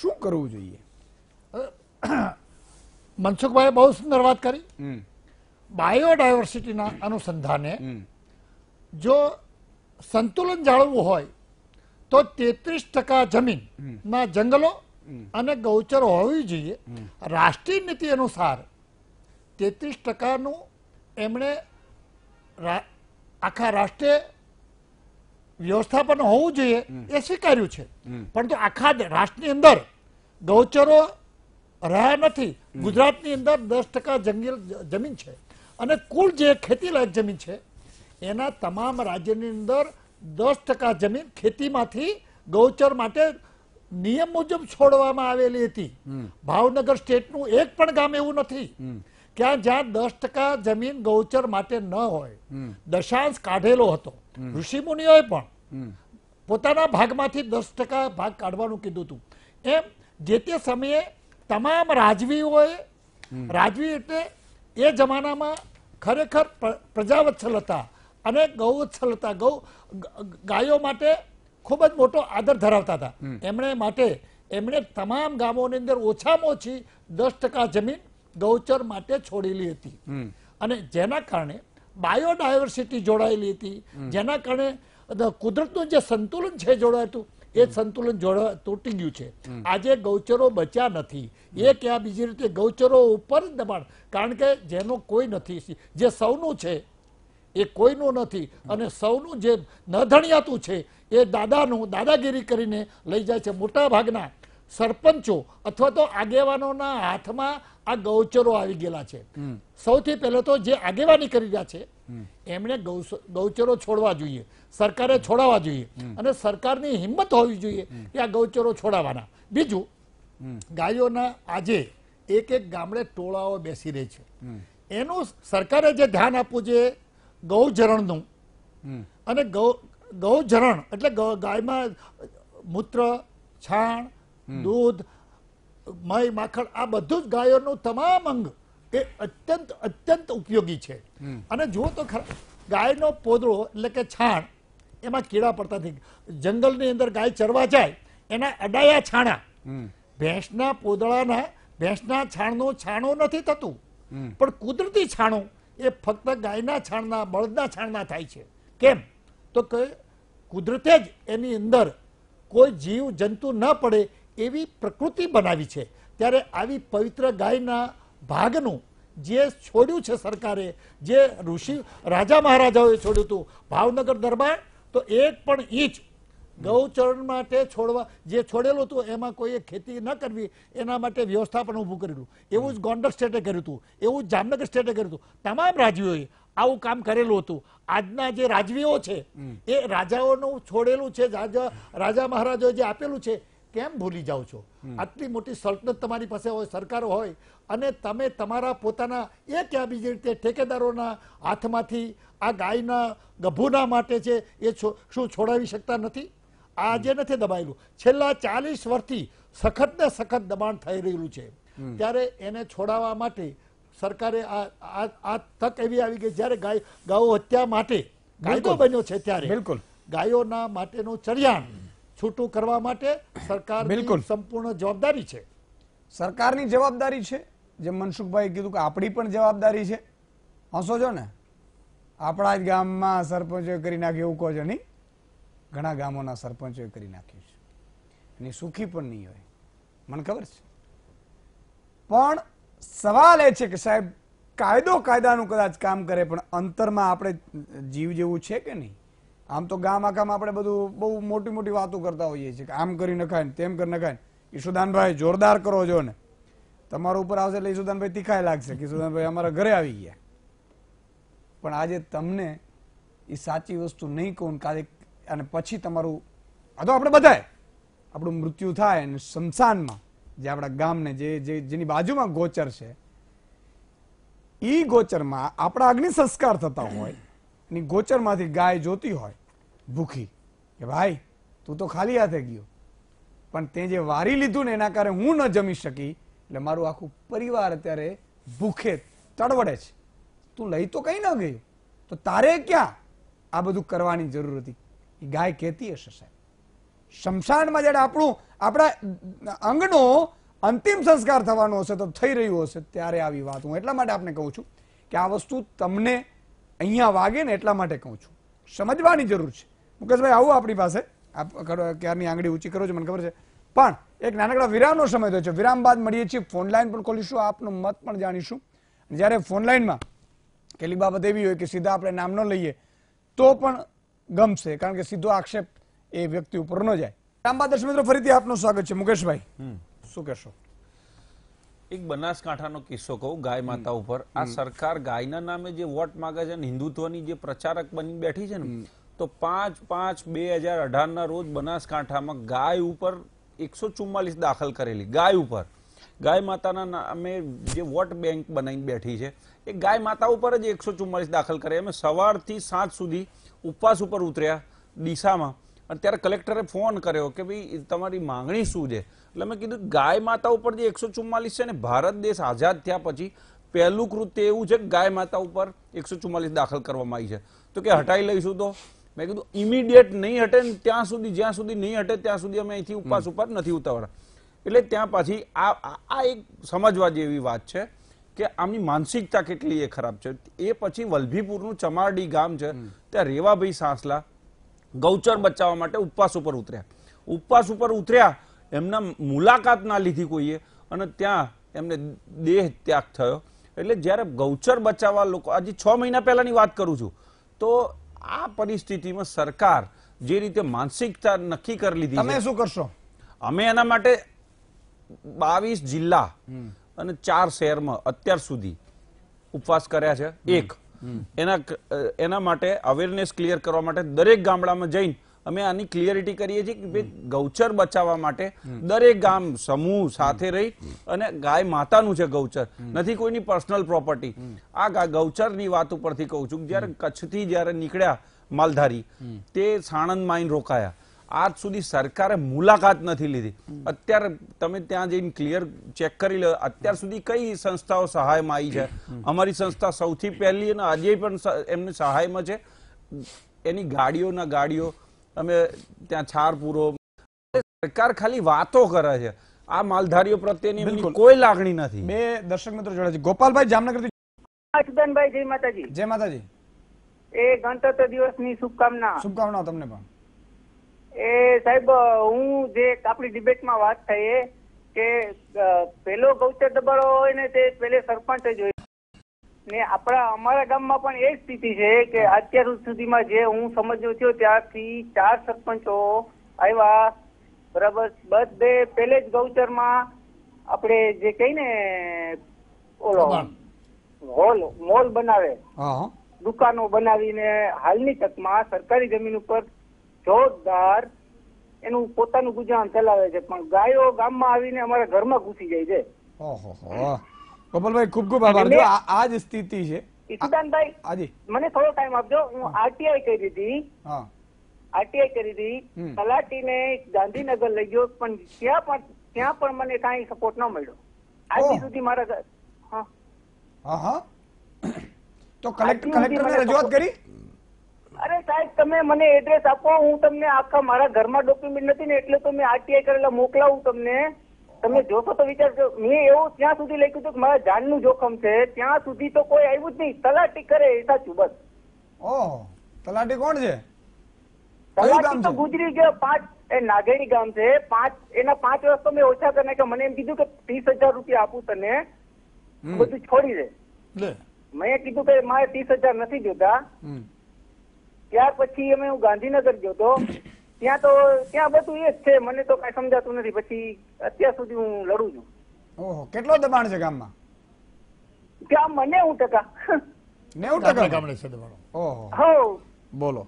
શું કરવું જોઈએ મનસુખભાઈ બહુ સુંદર વાત કરી બાયોડાયવર્સિટીના અનુસંધાને જો સંતુલન જાળવવું હોય તો તેત્રીસ ટકા જમીન જમીનના જંગલો અને ગૌચરો હોવી જોઈએ રાષ્ટ્રીય નીતિ અનુસાર તેત્રીસ ટકાનું એમણે આખા રાષ્ટ્રીય વ્યવસ્થાપન હોવું જોઈએ એ સ્વીકાર્યું છે પરંતુ આખા રાષ્ટ્રની અંદર ગૌચરો રહ્યા નથી ગુજરાતની અંદર દસ ટકા જંગલ જમીન છે અને કુલ જે ખેતીલાયક જમીન છે એના તમામ રાજ્યની અંદર દસ ટકા જમીન ખેતીમાંથી ગૌચર માટે નિયમ મુજબ છોડવામાં આવેલી હતી ભાવનગર સ્ટેટનું એક પણ ગામ એવું નથી ક્યાં જ્યાં દસ ટકા જમીન ગૌચર માટે ન હોય દશાંશ કાઢેલો હતો ઋષિમુનિઓએ પણ પોતાના ભાગમાંથી દસ ટકા ભાગ કાઢવાનું કીધું હતું એમ જે તે સમયે તમામ રાજવીઓએ રાજવી એટલે એ જમાનામાં ખરેખર પ્રજાવત્સલતા અને ગૌવત્સલતા ગૌ ગાયો માટે ખૂબ જ મોટો આદર ધરાવતા હતા એમણે માટે એમણે તમામ ગામોની અંદર ઓછામાં ઓછી દસ ટકા જમીન ગૌચર માટે છોડેલી હતી અને જેના કારણે બાયોડાયવર્સિટી જોડાયેલી હતી જેના કારણે કુદરતનું જે સંતુલન છે જોડાયું એ સંતુલન જોડ તૂટી ગયું છે આજે ગૌચરો બચ્યા નથી એ ક્યાં બીજી રીતે ગૌચરો ઉપર જ દબાણ કારણ કે જેનો કોઈ નથી જે સૌનું છે એ કોઈનું નથી અને સૌનું જે નધણિયાતું છે એ દાદાનું દાદાગીરી કરીને લઈ જાય છે મોટા ભાગના સરપંચો અથવા તો આગેવાનોના હાથમાં આ ગૌચરો આવી ગયેલા છે સૌથી પહેલા તો જે આગેવાની કરી રહ્યા છે એમણે ગૌચરો છોડવા જોઈએ સરકારે છોડાવવા જોઈએ અને સરકારની હિંમત હોવી જોઈએ કે આ ગૌચરો છોડાવવાના બીજું ગાયોના આજે એક એક ગામડે ટોળાઓ બેસી રહી છે એનું સરકારે જે ધ્યાન આપવું જોઈએ ગૌચરણનું અને ગૌ ગૌચરણ એટલે ગાયમાં મૂત્ર છાણ દૂધ મય માખણ આ બધું જ ગાયોનું તમામ અંગ એ અત્યંત અત્યંત ઉપયોગી છે અને જો તો ગાયનો પોદળો એટલે કે છાણ એમાં કીડા પડતા નથી જંગલની અંદર ગાય ચરવા જાય એના અડાયા છાણા ભેંસના પોદળાના ભેંસના છાણનું છાણો નથી થતું પણ કુદરતી છાણો એ ફક્ત ગાયના છાણના બળદના છાણના થાય છે કેમ તો કે કુદરતે જ એની અંદર કોઈ જીવ જંતુ ન પડે એવી પ્રકૃતિ બનાવી છે ત્યારે આવી પવિત્ર ગાયના ભાગનું જે છોડ્યું છે સરકારે જે ઋષિ રાજા મહારાજાઓએ છોડ્યું હતું ભાવનગર દરબાર તો એક પણ ઈંચ ગૌચરણ માટે છોડવા જે છોડેલું હતું એમાં કોઈએ ખેતી ન કરવી એના માટે વ્યવસ્થાપન ઊભું કરેલું એવું જ ગોંડક સ્ટેટે કર્યું હતું એવું જ જામનગર સ્ટેટે કર્યું હતું તમામ રાજવીઓએ આવું કામ કરેલું હતું આજના જે રાજવીઓ છે એ રાજાઓનું છોડેલું છે રાજા રાજા મહારાજાઓ જે આપેલું છે કેમ ભૂલી જાઓ છો આટલી મોટી સલ્તનત તમારી પાસે હોય સરકાર હોય અને તમે તમારા પોતાના એક ક્યાં બીજી રીતે ઠેકેદારોના હાથમાંથી આ ગાયના ગભુના માટે છે એ શું છોડાવી શકતા નથી આજે નથી દબાયેલું છેલ્લા ચાલીસ વર્ષથી સખત ને સખત દબાણ થઈ રહ્યું છે ત્યારે એને છોડાવવા માટે સરકારે આ આ તક એવી આવી ગઈ જ્યારે ગાય ગાયો હત્યા માટે કાયદો બન્યો છે ત્યારે બિલકુલ ગાયોના માટેનું ચરિયાણ છૂટું કરવા માટે સરકાર બિલકુલ સંપૂર્ણ જવાબદારી છે સરકારની જવાબદારી છે જેમ મનસુખભાઈ કીધું કે આપણી પણ જવાબદારી છે હસો છો ને આપણા જ ગામમાં સરપંચોએ કરી નાખ્યું એવું કહો છો નહીં ઘણા ગામોના સરપંચોએ કરી નાખ્યું છે અને સુખી પણ નહીં હોય મને ખબર છે પણ સવાલ એ છે કે સાહેબ કાયદો કાયદાનું કદાચ કામ કરે પણ અંતરમાં આપણે જીવ જેવું છે કે નહીં આમ તો ગામ આખામાં આપણે બધું બહુ મોટી મોટી વાતો કરતા હોઈએ છીએ કે આમ કરી નખાય ને તેમ કરી નખાય ઈશુદાનભાઈ જોરદાર કરો છો ને તમારા ઉપર આવશે એટલે ઈશુદાનભાઈ તીખાય લાગશે કે ઈશુદાનભાઈ અમારા ઘરે આવી ગયા પણ આજે તમને એ સાચી વસ્તુ નહીં કહું કાલે અને પછી તમારું આ તો આપણે બધાએ આપણું મૃત્યુ થાય અને શમશાનમાં જે આપણા ગામને જે જેની બાજુમાં ગોચર છે એ ગોચરમાં આપણા અગ્નિ સંસ્કાર થતા હોય એની ગોચરમાંથી ગાય જોતી હોય ભૂખી કે ભાઈ તું તો ખાલી હાથે ગયો પણ તે જે વારી લીધું ને એના કારણે હું ન જમી શકી એટલે મારું આખું પરિવાર અત્યારે ભૂખે તડવડે છે તું લઈ તો કંઈ ન ગયો તો તારે ક્યાં આ બધું કરવાની જરૂર હતી એ ગાય કહેતી હશે સાહેબ શમશાનમાં જ્યારે આપણું આપણા અંગનો અંતિમ સંસ્કાર થવાનો હશે તો થઈ રહ્યું હશે ત્યારે આવી વાત હું એટલા માટે આપને કહું છું કે આ વસ્તુ તમને અહીંયા વાગે ને એટલા માટે કહું છું સમજવાની જરૂર છે મુકેશભાઈ આવું આપણી પાસે ક્યારની આંગળી ઊંચી કરો છો મને ખબર છે પણ એક નાનકડા વિરામનો સમય થયો છે વિરામ બાદ મળીએ છીએ ફોન લાઈન પણ ખોલીશું આપનો મત પણ જાણીશું જ્યારે ફોન લાઈનમાં કેટલી બાબત એવી હોય કે સીધા આપણે નામ ન લઈએ તો પણ ગમશે કારણ કે સીધો આક્ષેપ એ વ્યક્તિ ઉપર ન જાય રામબા દર્શક મિત્રો ફરીથી આપનું સ્વાગત છે મુકેશભાઈ શું કહેશો એક બનાસકાંઠાનો કિસ્સો કહું ગાય માતા ઉપર આ સરકાર ગાયના નામે જે વોટ માગે છે અને હિન્દુત્વની જે પ્રચારક બની બેઠી છે ને તો પાંચ પાંચ બે હજાર અઢારના રોજ બનાસકાંઠામાં ગાય ઉપર એકસો ચુમ્માલીસ દાખલ કરેલી ગાય ઉપર ગાય માતાના અમે જે વોટ બેંક બનાવીને બેઠી છે એ ગાય માતા ઉપર જ એકસો ચુમ્માલીસ દાખલ કરે અમે સવારથી સાંજ સુધી ઉપવાસ ઉપર ઉતર્યા દિશામાં અને ત્યારે કલેક્ટરે ફોન કર્યો કે ભાઈ તમારી માંગણી શું છે એટલે મેં કીધું ગાય માતા ઉપર જે એકસો ચુમ્માલીસ છે ને ભારત દેશ આઝાદ થયા પછી પહેલું કૃત્ય એવું છે કે ગાય માતા ઉપર એકસો ચુમ્માલીસ દાખલ કરવામાં આવી છે તો કે હટાઈ લઈશું તો મેં કીધું ઇમિડિયેટ નહીં હટે ત્યાં સુધી જ્યાં સુધી નહીં હટે ત્યાં સુધી અમે અહીંથી ઉપવાસ ઉપર નથી ઉતાવળા એટલે ત્યાં પાછી આ આ એક સમજવા જેવી વાત છે કે આમની માનસિકતા કેટલી એ ખરાબ છે એ પછી વલભીપુરનું ચમારડી ગામ છે ત્યાં રેવાભાઈ સાંસલા ગૌચર બચાવવા માટે ઉપવાસ ઉપર ઉતર્યા ઉપવાસ ઉપર ઉતર્યા એમના મુલાકાત ના લીધી કોઈએ અને ત્યાં એમને દેહ ત્યાગ થયો એટલે જ્યારે ગૌચર બચાવવા લોકો આજે છ મહિના પહેલાની વાત કરું છું તો આ પરિસ્થિતિમાં સરકાર જે રીતે માનસિકતા નક્કી કરી લીધી તમે શું કરશો અમે એના માટે બાવીસ જિલ્લા અને ચાર શહેરમાં અત્યાર સુધી ઉપવાસ કર્યા છે એક એના એના માટે અવેરનેસ ક્લિયર કરવા માટે દરેક ગામડામાં જઈને અમે આની ક્લિયરિટી કરીએ છીએ કે ભાઈ ગૌચર બચાવવા માટે દરેક ગામ સમૂહ સાથે રહી અને ગાય માતાનું છે ગૌચર નથી કોઈની પર્સનલ પ્રોપર્ટી આ ગૌચરની વાત ઉપરથી કહું છું જ્યારે કચ્છથી જ્યારે નીકળ્યા માલધારી તે સાણંદ માઇન રોકાયા આજ સુધી સરકારે મુલાકાત નથી લીધી અત્યારે તમે ત્યાં જઈને ક્લિયર ચેક કરી લો અત્યાર સુધી કઈ સંસ્થાઓ સહાયમાં આવી છે અમારી સંસ્થા સૌથી પહેલી અને આજે પણ એમની સહાયમાં છે એની ગાડીઓના ગાડીઓ અમે ત્યાં છાર પૂરો સરકાર ખાલી વાતો કરે છે આ માલધારીઓ પ્રત્યેની કોઈ લાગણી નથી બે દર્શક મિત્રો જોડે છે ગોપાલભાઈ જામનગરથી જય માતાજી જય માતાજી એ ગણતંત્ર દિવસની શુભકામના શુભકામના તમને પણ એ સાહેબ હું જે આપણી ડિબેટમાં વાત થઈ કે પેલો ગૌચર દબાડો હોય ને તે પેલે સરપંચ જ હોય ને આપણા અમારા ગામમાં પણ એ સ્થિતિ છે કે અત્યાર સુધીમાં જે હું સમજ્યો થયો ત્યારથી ચાર સરપંચો આવ્યા બરાબર બધે પેલે જ ગૌચરમાં આપણે જે કહી ને ઓલો હોલ મોલ બનાવે દુકાનો બનાવીને હાલની તકમાં સરકારી જમીન ઉપર જોરદાર એનું પોતાનું ગુજરાન ચલાવે છે પણ ગાયો ગામમાં આવીને અમારા ઘરમાં ઘૂસી જાય છે ઓહો ખૂબ ખૂબ આભાર આ જ સ્થિતિ છે મને થોડો ટાઈમ આપજો હું આરટીઆઈ કરી હતી આરટીઆઈ કરી હતી તલાટીને ગાંધીનગર લઈ ગયો પણ ત્યાં પણ ત્યાં પણ મને કાંઈ સપોર્ટ ન મળ્યો આજ સુધી મારા ઘર હા હા તો કલેક્ટર કલેક્ટરને રજૂઆત કરી અરે સાહેબ તમે મને એડ્રેસ આપો હું તમને આખા મારા ઘરમાં ડોક્યુમેન્ટ નથી ને એટલે તો મેં આરટીઆઈ કરેલા મોકલાવું તમને તમે જોશો તો વિચારજો મેં એવું ત્યાં સુધી લખ્યું હતું કે મારા જાનનું જોખમ છે ત્યાં સુધી તો કોઈ આવ્યું જ નહીં તલાટી કરે એ સાચું બસ ઓહ તલાટી કોણ છે તલાટી તો ગુજરી ગયો પાંચ એ નાગેડી ગામ છે પાંચ એના પાંચ વર્ષ તો મેં ઓછા કરી નાખ્યા મને એમ કીધું કે ત્રીસ હજાર રૂપિયા આપું તને બધું છોડી દે મેં કીધું કે મારે ત્રીસ હજાર નથી જોતા ત્યાર પછી અમે હું ગાંધીનગર ગયો હતો ત્યાં તો ત્યાં બધું એ જ છે મને તો કઈ સમજાતું નથી પછી અત્યાર સુધી હું લડું છું ઓહો કેટલો દબાણ છે ગામમાં ગામમાં નેવું ટકા નેવું ટકા ગામડે છે દબાણ ઓહો બોલો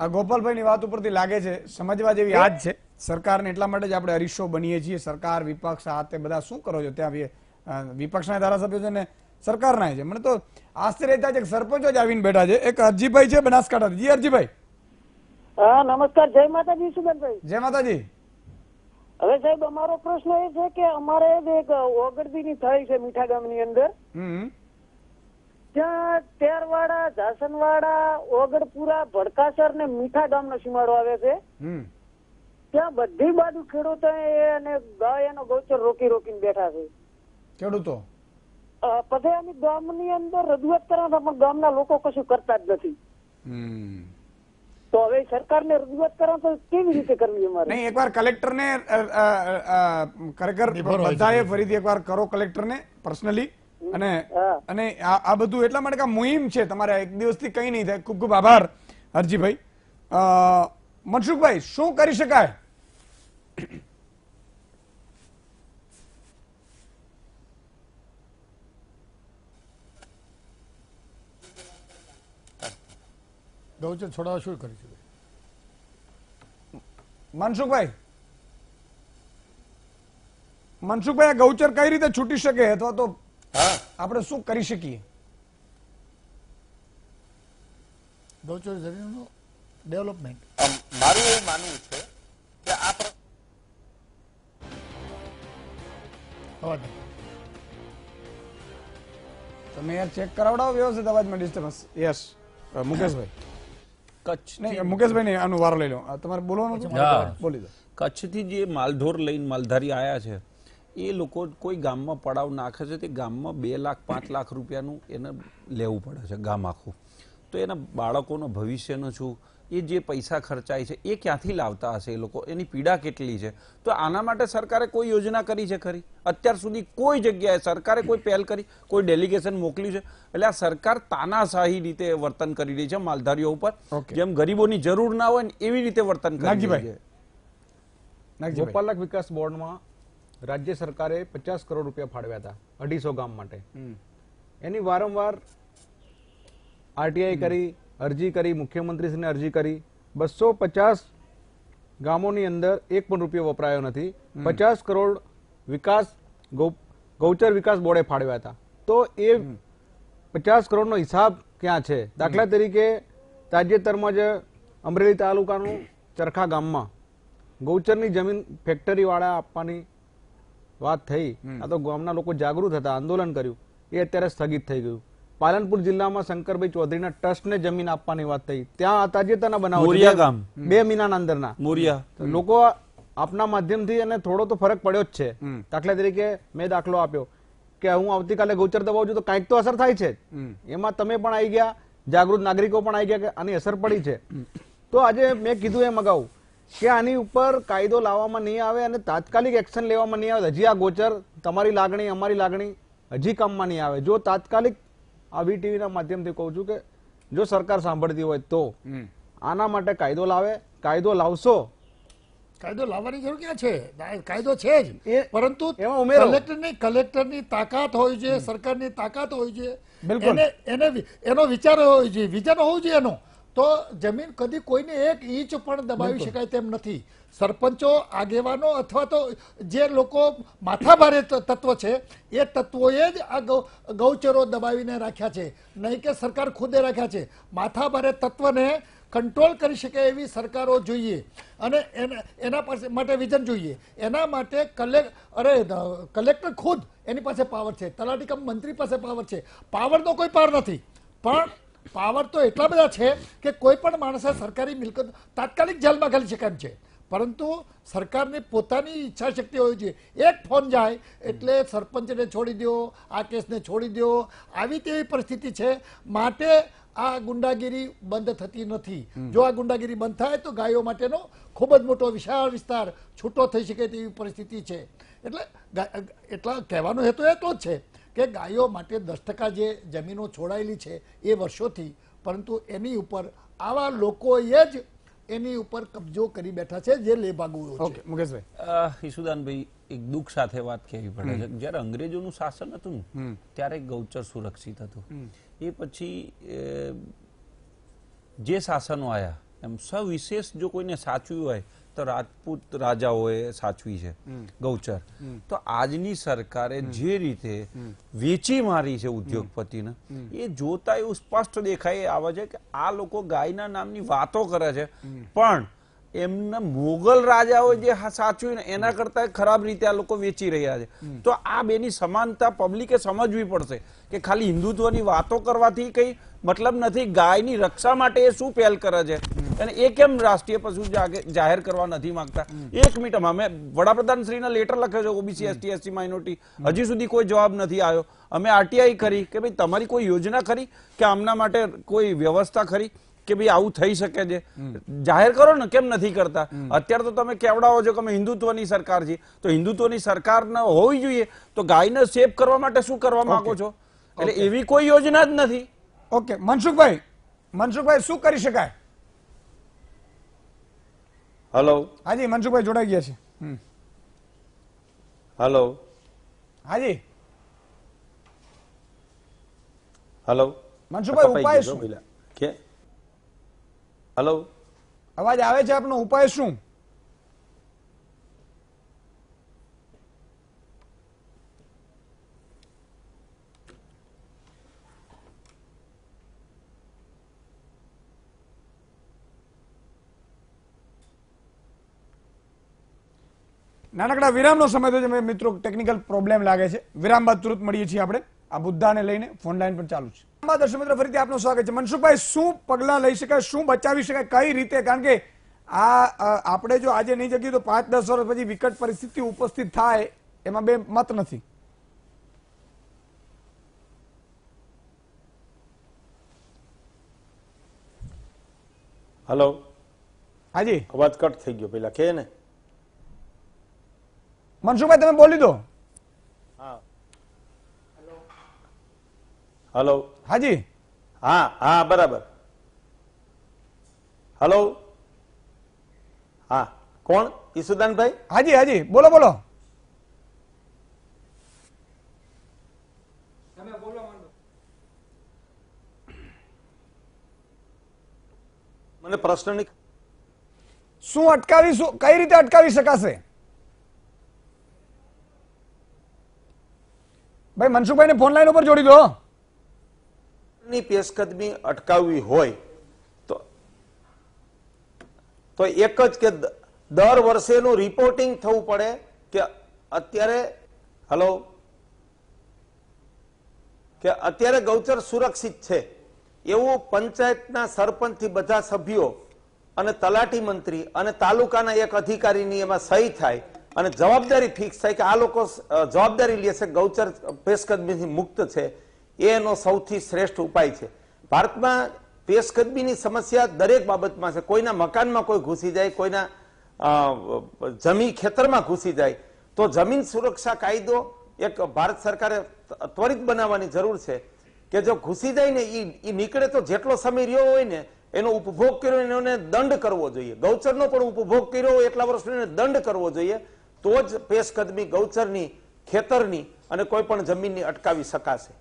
આ ગોપાલભાઈ ની વાત ઉપરથી લાગે છે સમજવા જેવી આજ છે સરકાર ને એટલા માટે જ આપણે અરીશો બનીએ છીએ સરકાર વિપક્ષ આ તે બધા શું કરો છો ત્યાં વિપક્ષના ધારાસભ્યો છે ને સરકારના છે મને તો આશ્ચર્ય થાય છે સરપંચો જ આવીને બેઠા છે એક અરજીભાઈ છે બનાસકાંઠા જી અરજીભાઈ નમસ્કાર જય માતાજી સુબનભાઈ જય માતાજી હવે સાહેબ અમારો પ્રશ્ન એ છે કે અમારે એક ઓગડબીની થાળી છે મીઠા ગામની અંદર ત્યાં તેરવાડા જાસનવાડા ઓગડપુરા ભડકાસર ને મીઠા ગામ ગામનો સીમાડો આવે છે ત્યાં બધી બાજુ ખેડૂતો ગાય એનો ગૌચર રોકી રોકીને બેઠા છે ખેડૂતો પધરાની ગામની અંદર રજૂઆત કરવા પણ ગામના લોકો કશું કરતા જ નથી તો હવે સરકારને રજૂઆત કરવા તો કેવી રીતે કરવી અમારે નહીં એકવાર કલેક્ટરને ખરેખર બધાએ ફરીથી એકવાર કરો કલેક્ટરને પર્સનલી અને અને આ બધું એટલા માટે કે મુહિમ છે તમારે એક દિવસથી કંઈ નહીં થાય ખૂબ ખૂબ આભાર હરજીભાઈ મનસુખભાઈ શું કરી શકાય ગૌચર છોડાવવા શું કરી શકે મનસુખભાઈ મનસુખભાઈ આ ગૌચર કઈ રીતે છૂટી શકે અથવા તો આપણે શું કરી શકીએ ગૌચર જમીનનું ડેવલપમેન્ટ મારું એવું માનવું છે કે આ અવાજ તમે યાર ચેક કરાવડાવો વ્યવસ્થિત અવાજમાં ડિસ્ટર્બન્સ યસ મુકેશભાઈ કચ્છ નહીં મુકેશભાઈ નહીં આનું વારો લઈ લો તમારે બોલવાનું છે બોલી દો કચ્છથી જે માલધોર લઈને માલધારી આવ્યા છે એ લોકો કોઈ ગામમાં પડાવ નાખે છે તે ગામમાં બે લાખ પાંચ લાખ રૂપિયાનું એને લેવું પડે છે ગામ આખું તો એના બાળકોનો ભવિષ્યનો શું એ જે પૈસા ખર્ચાય છે એ ક્યાંથી લાવતા હશે એ લોકો એની પીડા કેટલી છે તો આના માટે સરકારે કોઈ યોજના કરી છે ખરી અત્યાર સુધી કોઈ જગ્યાએ સરકારે કોઈ પહેલ કરી કોઈ ડેલિગેશન મોકલ્યું છે એટલે આ સરકાર તાનાશાહી રીતે વર્તન કરી રહી છે માલધારીઓ ઉપર જેમ ગરીબોની જરૂર ના હોય ને એવી રીતે વર્તન કરી રહી છે ગોપાલક વિકાસ બોર્ડમાં રાજ્ય સરકારે પચાસ કરોડ રૂપિયા ફાળવ્યા હતા અઢીસો ગામ માટે એની વારંવાર આરટીઆઈ કરી અરજી કરી મુખ્યમંત્રીશ્રીને અરજી કરી બસો પચાસ ગામોની અંદર એક પણ રૂપિયો વપરાયો નથી પચાસ કરોડ વિકાસ ગૌચર વિકાસ બોર્ડે ફાળવ્યા હતા તો એ પચાસ કરોડનો હિસાબ ક્યાં છે દાખલા તરીકે તાજેતરમાં જ અમરેલી તાલુકાનું ચરખા ગામમાં ગૌચરની જમીન ફેક્ટરીવાળા આપવાની વાત થઈ આ તો ગામના લોકો જાગૃત હતા આંદોલન કર્યું એ અત્યારે સ્થગિત થઈ ગયું પાલનપુર જિલ્લામાં શંકરભાઈ ચૌધરીના ટ્રસ્ટને જમીન આપવાની વાત થઈ ત્યાં આ તાજેતરના બનાવો ગામ બે મહિનાના અંદરના મોરિયા લોકો આપના માધ્યમથી અને થોડો તો ફરક પડ્યો જ છે દાખલા તરીકે મેં દાખલો આપ્યો કે હું આવતીકાલે ગોચર દબાવું છું તો કાંઈક તો અસર થાય છે એમાં તમે પણ આવી ગયા જાગૃત નાગરિકો પણ આવી ગયા કે આની અસર પડી છે તો આજે મેં કીધું એમ અગાઉ કે આની ઉપર કાયદો લાવવામાં નહીં આવે અને તાત્કાલિક એક્શન લેવામાં નહીં આવે હજી આ ગોચર તમારી લાગણી અમારી લાગણી હજી કામમાં નહીં આવે જો તાત્કાલિક આ આવી ટીવીના માધ્યમથી કહું છું કે જો સરકાર સાંભળતી હોય તો આના માટે કાયદો લાવે કાયદો લાવશો કાયદો લાવવાની જરૂર ક્યાં છે કાયદો છે જ પરંતુ કલેક્ટરની કલેક્ટરની તાકાત હોય છે સરકારની તાકાત હોય છે એને એનો વિચાર હોવો જોઈએ વિઝન હોવું જોઈએ એનું તો જમીન કદી કોઈને એક ઈંચ પણ દબાવી શકાય તેમ નથી સરપંચો આગેવાનો અથવા તો જે લોકો માથાભારે તત્વ છે એ તત્વોએ જ આ ગૌચરો દબાવીને રાખ્યા છે નહીં કે સરકાર ખુદે રાખ્યા છે માથાભારે તત્વને કંટ્રોલ કરી શકે એવી સરકારો જોઈએ અને એના પાસે માટે વિઝન જોઈએ એના માટે કલેક અરે કલેક્ટર ખુદ એની પાસે પાવર છે તલાટી કમ મંત્રી પાસે પાવર છે પાવરનો કોઈ પાર નથી પણ પાવર તો એટલા બધા છે કે કોઈ પણ માણસે સરકારી મિલકત તાત્કાલિક જેલમાં ઘાલી શકાય છે પરંતુ સરકારની પોતાની ઈચ્છા શક્તિ હોવી જોઈએ એક ફોન જાય એટલે સરપંચને છોડી દો આ કેસને છોડી દો આવી તેવી પરિસ્થિતિ છે માટે આ ગુંડાગીરી બંધ થતી નથી જો આ ગુંડાગીરી બંધ થાય તો ગાયો માટેનો ખૂબ જ મોટો વિશાળ વિસ્તાર છૂટો થઈ શકે તેવી પરિસ્થિતિ છે એટલે એટલા કહેવાનો હેતુ એટલો જ છે કે ગાયો માટે દસ જે જમીનો છોડાયેલી છે એ વર્ષોથી પરંતુ એની ઉપર આવા લોકોએ જ એની ઉપર કબજો કરી બેઠા છે જે લેભાગુઓ મુકેશભાઈ ઈશુદાનભાઈ એક દુઃખ સાથે વાત કહેવી પડે છે જ્યારે અંગ્રેજોનું શાસન હતું ત્યારે ગૌચર સુરક્ષિત હતું એ પછી જે શાસનો આવ્યા એમ સવિશેષ જો કોઈને સાચવ્યું હોય ફક્ત રાજપૂત રાજાઓએ સાચવી છે ગૌચર તો આજની સરકારે જે રીતે વેચી મારી છે ઉદ્યોગપતિને એ જોતા એવું સ્પષ્ટ દેખાય આવે છે કે આ લોકો ગાયના નામની વાતો કરે છે પણ એમના મોગલ રાજાઓ જે સાચવી ને એના કરતા ખરાબ રીતે આ લોકો વેચી રહ્યા છે તો આ બેની સમાનતા પબ્લિકે સમજવી પડશે કે ખાલી હિન્દુત્વની વાતો કરવાથી કઈ મતલબ નથી ગાયની રક્ષા માટે એ શું પહેલ કરે છે અને એ કેમ રાષ્ટ્રીય પશુ જાહેર કરવા નથી માંગતા એક મિનિટ અમે વડાપ્રધાન શ્રીને લેટર લખ્યો છે ઓબીસી એસટી એસટી માઇનોરિટી હજી સુધી કોઈ જવાબ નથી આવ્યો અમે આરટીઆઈ કરી કે ભાઈ તમારી કોઈ યોજના ખરી કે આમના માટે કોઈ વ્યવસ્થા ખરી કે ભાઈ આવું થઈ શકે છે જાહેર કરો ને કેમ નથી કરતા અત્યારે તો તમે કેવડાવો છો કે અમે હિન્દુત્વની સરકાર છીએ તો હિન્દુત્વની સરકાર હોવી જોઈએ તો ગાયને સેફ કરવા માટે શું કરવા માંગો છો એટલે એવી કોઈ યોજના જ નથી ઓકે મનસુખભાઈ મનસુખભાઈ શું કરી શકાય હલો હાજી મનસુખભાઈ જોડાઈ ગયા છે હલો હાજી હલો મનસુખભાઈ ઉપાય શું હલો અવાજ આવે છે આપનો ઉપાય શું નાનકડા વિરામનો સમય તો છે મિત્રો ટેકનિકલ પ્રોબ્લેમ લાગે છે વિરામ બાદ તુરંત મળીએ છીએ આપણે આ બુદ્ધાને લઈને ફોન લાઈન પણ ચાલુ છે દર્શક મિત્રો ફરીથી આપનું સ્વાગત છે મનસુખભાઈ શું પગલાં લઈ શકાય શું બચાવી શકાય કઈ રીતે કારણ કે આ આપણે જો આજે નહીં જગીએ તો પાંચ દસ વર્ષ પછી વિકટ પરિસ્થિતિ ઉપસ્થિત થાય એમાં બે મત નથી હલો હાજી અવાજ કટ થઈ ગયો પેલા કે ને મનસુખભાઈ તમે બોલી દો હલો હાજી હા હા બરાબર હલો હા કોણ ઈસુદાનભાઈ હાજી હાજી બોલો બોલો મને પ્રશ્નની શું અટકાવી કઈ રીતે અટકાવી શકાશે ભાઈ મનસુખભાઈને ફોન લાઈન ઉપર જોડી દો ની પેશકદમી અટકાવવી હોય તો તો એક જ કે દર વર્ષેનું રિપોર્ટિંગ થવું પડે કે અત્યારે હલો કે અત્યારે ગૌચર સુરક્ષિત છે એવું પંચાયતના સરપંચથી બધા સભ્યો અને તલાટી મંત્રી અને તાલુકાના એક અધિકારીની એમાં સહી થાય અને જવાબદારી ફિક્સ થાય કે આ લોકો જવાબદારી લે છે ગૌચર પેશકદમીથી મુક્ત છે એ એનો સૌથી શ્રેષ્ઠ ઉપાય છે ભારતમાં પેશકદમીની સમસ્યા દરેક બાબતમાં છે કોઈના મકાનમાં કોઈ ઘૂસી જાય કોઈના જમીન ખેતરમાં ઘૂસી જાય તો જમીન સુરક્ષા કાયદો એક ભારત સરકારે ત્વરિત બનાવવાની જરૂર છે કે જો ઘૂસી જાય ને એ નીકળે તો જેટલો સમય રહ્યો હોય ને એનો ઉપભોગ કર્યો એને દંડ કરવો જોઈએ ગૌચરનો પણ ઉપભોગ કર્યો હોય એટલા વર્ષનો એને દંડ કરવો જોઈએ તો જ પેશકદમી ગૌચરની ખેતરની અને કોઈ પણ જમીનની અટકાવી શકાશે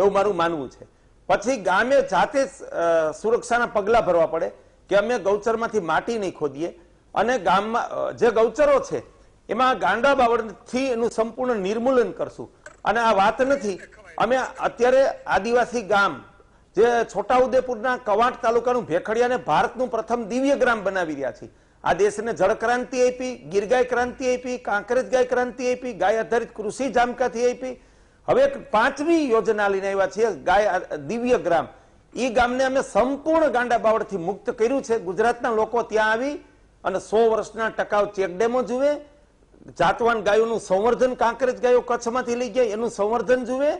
એવું મારું માનવું છે પછી ગામે જાતે સુરક્ષાના પગલાં ભરવા પડે કે અમે ગૌચરમાંથી માટી નહીં ખોદીએ અને ગામમાં જે ગૌચરો છે એમાં ગાંડા બાવળથી એનું સંપૂર્ણ નિર્મૂલન કરશું અને આ વાત નથી અમે અત્યારે આદિવાસી ગામ જે છોટાઉદેપુરના કવાંટ તાલુકાનું ભેખડિયાને ભારતનું પ્રથમ દિવ્ય ગ્રામ બનાવી રહ્યા છીએ આ દેશને જળ ક્રાંતિ આપી ગીર ગાય ક્રાંતિ આપી કાંકરેજ ગાય ક્રાંતિ આપી ગાય આધારિત કૃષિ જામકાથી આપી હવે પાંચમી યોજના લઈને આવ્યા છીએ ગાય દિવ્ય ગ્રામ એ ગામને અમે સંપૂર્ણ ગાંડા બાવળથી મુક્ત કર્યું છે ગુજરાતના લોકો ત્યાં આવી અને સો વર્ષના ટકાઉ ચેકડેમો જુએ જાતવાન ગાયોનું સંવર્ધન કાંકરેજ ગાયો કચ્છમાંથી લઈ ગયા એનું સંવર્ધન જુએ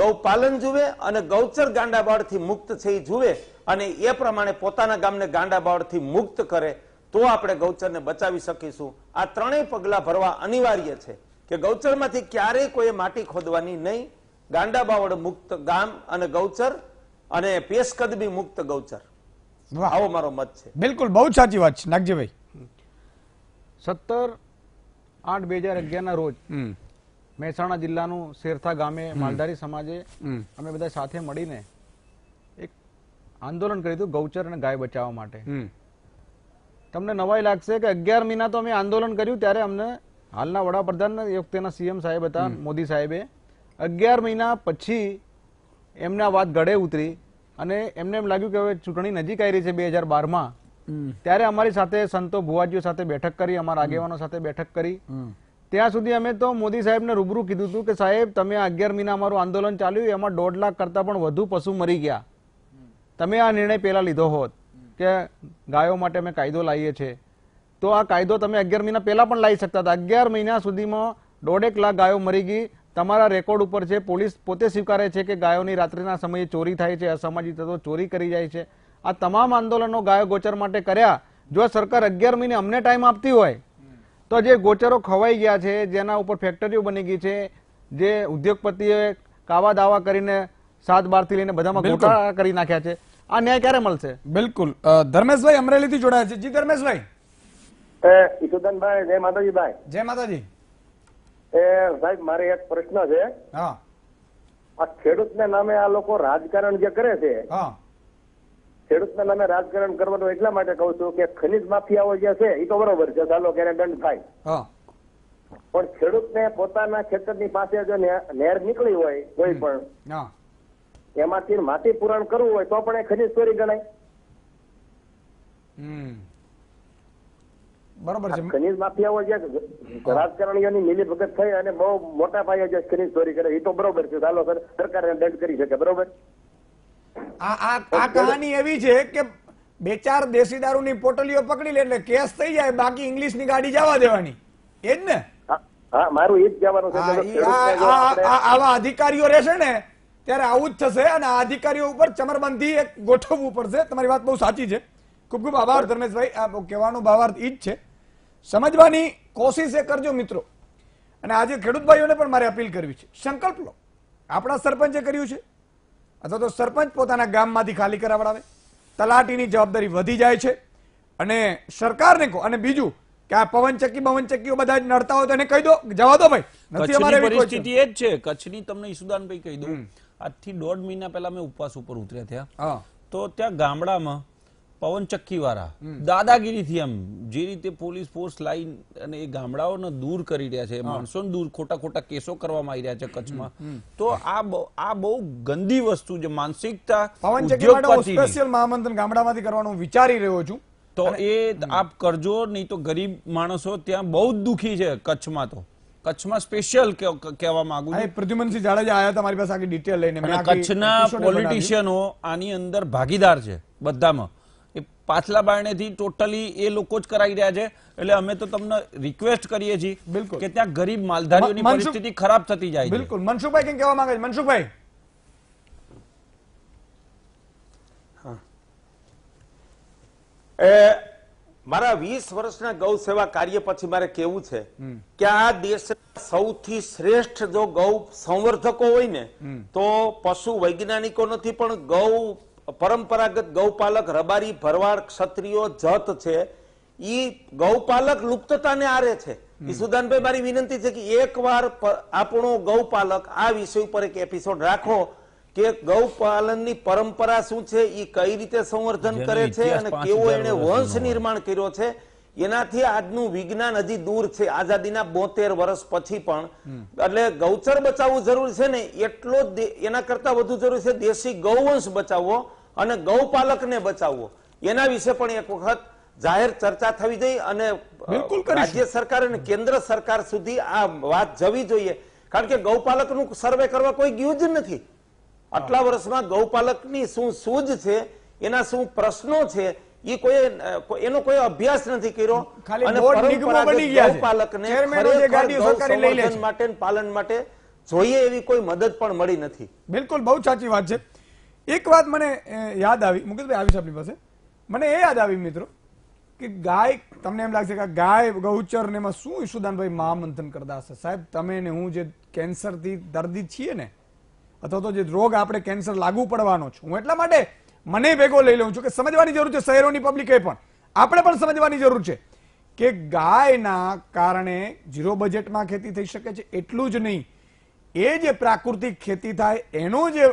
ગૌપાલન જુએ અને ગૌચર ગાંડા ગાંડાબાળથી મુક્ત છે એ જુએ અને એ પ્રમાણે પોતાના ગામને ગાંડા બાવળથી મુક્ત કરે તો આપણે ગૌચરને બચાવી શકીશું આ ત્રણેય પગલા ભરવા અનિવાર્ય છે કે ગૌચરમાંથી ક્યારેય કોઈ માટી ખોદવાની નહીં ગાંડા બાવળ મુક્ત ગામ અને ગૌચર અને પેશકદમી મુક્ત ગૌચર આવો મારો મત છે બિલકુલ બહુ સાચી વાત છે નાગજીભાઈ સત્તર આઠ બે હજાર અગિયાર ના રોજ મહેસાણા જિલ્લાનું શેરથા ગામે માલધારી સમાજે અમે બધા સાથે મળીને એક આંદોલન કર્યું હતું ગૌચર અને ગાય બચાવવા માટે તમને નવાઈ લાગશે કે અગિયાર મહિના તો અમે આંદોલન કર્યું ત્યારે અમને હાલના વડાપ્રધાન એ વખતેના સીએમ સાહેબ હતા મોદી સાહેબે અગિયાર મહિના પછી એમને આ વાત ગળે ઉતરી અને એમને એમ લાગ્યું કે હવે ચૂંટણી નજીક આવી રહી છે બે હજાર બારમાં ત્યારે અમારી સાથે સંતો ભુવાજીઓ સાથે બેઠક કરી અમારા આગેવાનો સાથે બેઠક કરી ત્યાં સુધી અમે તો મોદી સાહેબને રૂબરૂ કીધું હતું કે સાહેબ તમે અગિયાર મહિના અમારું આંદોલન ચાલ્યું એમાં દોઢ લાખ કરતાં પણ વધુ પશુ મરી ગયા તમે આ નિર્ણય પહેલાં લીધો હોત કે ગાયો માટે અમે કાયદો લાવીએ છીએ તો આ કાયદો તમે અગિયાર મહિના પહેલાં પણ લાવી શકતા હતા અગિયાર મહિના સુધીમાં દોઢેક લાખ ગાયો મરી ગઈ તમારા રેકોર્ડ ઉપર છે પોલીસ પોતે સ્વીકારે છે કે ગાયોની રાત્રિના સમયે ચોરી થાય છે અસામાજિક તત્વો ચોરી કરી જાય છે આ તમામ આંદોલનો ગાયો ગોચર માટે કર્યા જો સરકાર અગિયાર મહિને અમને ટાઈમ આપતી હોય તો જે ગોચરો ખવાઈ ગયા છે જેના ઉપર ફેક્ટરીઓ બની ગઈ છે જે ઉદ્યોગપતિઓએ કાવા દાવા કરીને સાત બારથી લઈને બધામાં ગોટાળા કરી નાખ્યા છે આ ન્યાય ક્યારે મળશે બિલકુલ ધર્મેશભાઈ અમરેલી થી જોડાયા છે જી ધર્મેશભાઈ ઈશુદનભાઈ જય માતાજીભાઈ જય માતાજી સાહેબ મારે એક પ્રશ્ન છે હા આ ખેડૂતને નામે આ લોકો રાજકારણ જે કરે છે ખેડૂત ખેડૂતના નામે રાજકારણ કરવાનું એટલા માટે કહું છું કે ખનીજ માફિયાઓ જે છે એ તો બરોબર છે ચાલો કે દંડ થાય પણ ને પોતાના ખેતર ની પાસે જો નહેર નીકળી હોય કોઈ પણ એમાંથી માટી પૂરણ કરવું હોય તો પણ એ ખનીજ ચોરી ગણાય બરોબર છે ખનીજ માફિયાઓ જે રાજકારણીઓની મિલીભગત થઈ અને બહુ મોટા પાયે જે ખનીજ ચોરી કરે એ તો બરોબર છે ચાલો સરકાર દંડ કરી શકે બરોબર આ કહાની એવી છે કે બે ચાર દેશી દારૂ ની પોટલીઓ પકડી લે એટલે કેસ થઈ જાય બાકી ઇંગ્લિશ ની ગાડી જવા દેવાની એ જ ને હા મારું એ જ કહેવાનું છે આવા અધિકારીઓ રહેશે ને ત્યારે આવું જ થશે અને આ અધિકારીઓ ઉપર ચમરબંધી એક ગોઠવવું પડશે તમારી વાત બહુ સાચી છે ખૂબ ખૂબ આભાર ધર્મેશભાઈ આ કહેવાનો ભાવાર્થ ઈ જ છે સમજવાની કોશિશ એ કરજો મિત્રો અને આજે ખેડૂત પણ મારે અપીલ કરવી છે સંકલ્પ લો આપણા સરપંચે કર્યું છે અથવા તો સરપંચ પોતાના ગામમાંથી ખાલી કરાવડાવે તલાટીની જવાબદારી વધી જાય છે અને સરકારને કહો અને બીજું કે આ પવનચક્કી બવનચક્કીઓ બધા નડતા હોય તો એને કહી દો જવા દો ભાઈ નથી અમારે પરિસ્થિતિ એ જ છે કચ્છની તમને ઈસુદાનભાઈ કહી દઉં આજથી દોઢ મહિના પહેલા મેં ઉપવાસ ઉપર ઉતર્યા ત્યાં તો ત્યાં ગામડામાં પવનચક્કી વાળા દાદાગીરીથી એમ જે રીતે પોલીસ ફોર્સ લાઈન અને એ ગામડાઓને દૂર કરી રહ્યા છે માણસોને દૂર ખોટા ખોટા કેસો કરવામાં આવી રહ્યા છે કચ્છમાં તો આ આ બહુ ગંદી વસ્તુ જે માનસિકતા સ્પેશિયલ મહામંથન ગામડામાંથી કરવાનું વિચારી રહ્યો છું તો એ આપ કરજો નહીં તો ગરીબ માણસો ત્યાં બહુ જ દુખી છે કચ્છમાં તો કચ્છમાં સ્પેશિયલ કહેવા માંગુ છું પ્રદ્યુમનસિંહ જાડેજા આયા તમારી પાસે આખી ડિટેલ લઈને કચ્છના પોલિટિશિયનો આની અંદર ભાગીદાર છે બધામાં એ પાછલા બારણેથી ટોટલી એ લોકો જ કરાવી રહ્યા છે એટલે અમે તો તમને રિક્વેસ્ટ કરીએ છીએ બિલકુલ કે ત્યાં ગરીબ માલધારીઓની પરિસ્થિતિ ખરાબ થતી જાય બિલકુલ મનસુખભાઈ કેવા માંગે છે મનસુખભાઈ એ મારા વીસ વર્ષના ગૌ સેવા કાર્ય પછી મારે કેવું છે કે આ દેશના સૌથી શ્રેષ્ઠ જો ગૌ સંવર્ધકો હોય ને તો પશુ વૈજ્ઞાનિકો નથી પણ ગૌ પરંપરાગત ગૌપાલક રબારી ભરવાડ ક્ષત્રિયો જત છે ઈ ગૌપાલક લુપ્તતાને આરે છે ઈસુદાનભાઈ મારી વિનંતી છે કે એકવાર આપણો ગૌપાલક આ વિષય ઉપર એક એપિસોડ રાખો કે ગૌપાલનની પરંપરા શું છે એ કઈ રીતે સંવર્ધન કરે છે અને કેવો એને વંશ નિર્માણ કર્યો છે એનાથી આજનું વિજ્ઞાન હજી દૂર છે આઝાદીના બોતેર વર્ષ પછી પણ એટલે ગૌચર બચાવવું જરૂર છે ને એટલો એના કરતા વધુ જરૂર છે દેશી ગૌવંશ બચાવવો અને ગૌપાલકને બચાવવો એના વિશે પણ એક વખત જાહેર ચર્ચા થવી જોઈએ અને રાજ્ય સરકાર અને કેન્દ્ર સરકાર સુધી આ વાત જવી જોઈએ કારણ કે ગૌપાલકનું સર્વે કરવા કોઈ ગયું જ નથી આટલા વર્ષમાં ગૌપાલકની શું સૂઝ છે એના શું પ્રશ્નો છે એ કોઈ એનો કોઈ અભ્યાસ નથી કર્યો માટે પાલન માટે જોઈએ એવી કોઈ મદદ પણ મળી નથી બિલકુલ બહુ સાચી વાત છે એક વાત મને યાદ આવી મુકેશભાઈ આવી આપની પાસે મને એ યાદ આવી મિત્રો કે ગાય તમને એમ લાગશે કે ગાય ગૌચર ને એમાં શું ઈશુદાનભાઈ મહામંથન કરતા હશે સાહેબ તમે ને હું જે કેન્સરથી દર્દી છીએ ને અથવા તો જે રોગ આપણે કેન્સર લાગુ પડવાનો છું હું એટલા માટે મને ભેગો લઈ લઉં છું કે સમજવાની જરૂર છે શહેરોની પબ્લિકે પણ આપણે પણ સમજવાની જરૂર છે કે ગાયના કારણે ઝીરો બજેટમાં ખેતી થઈ શકે છે એટલું જ નહીં એ જે પ્રાકૃતિક ખેતી થાય એનો જે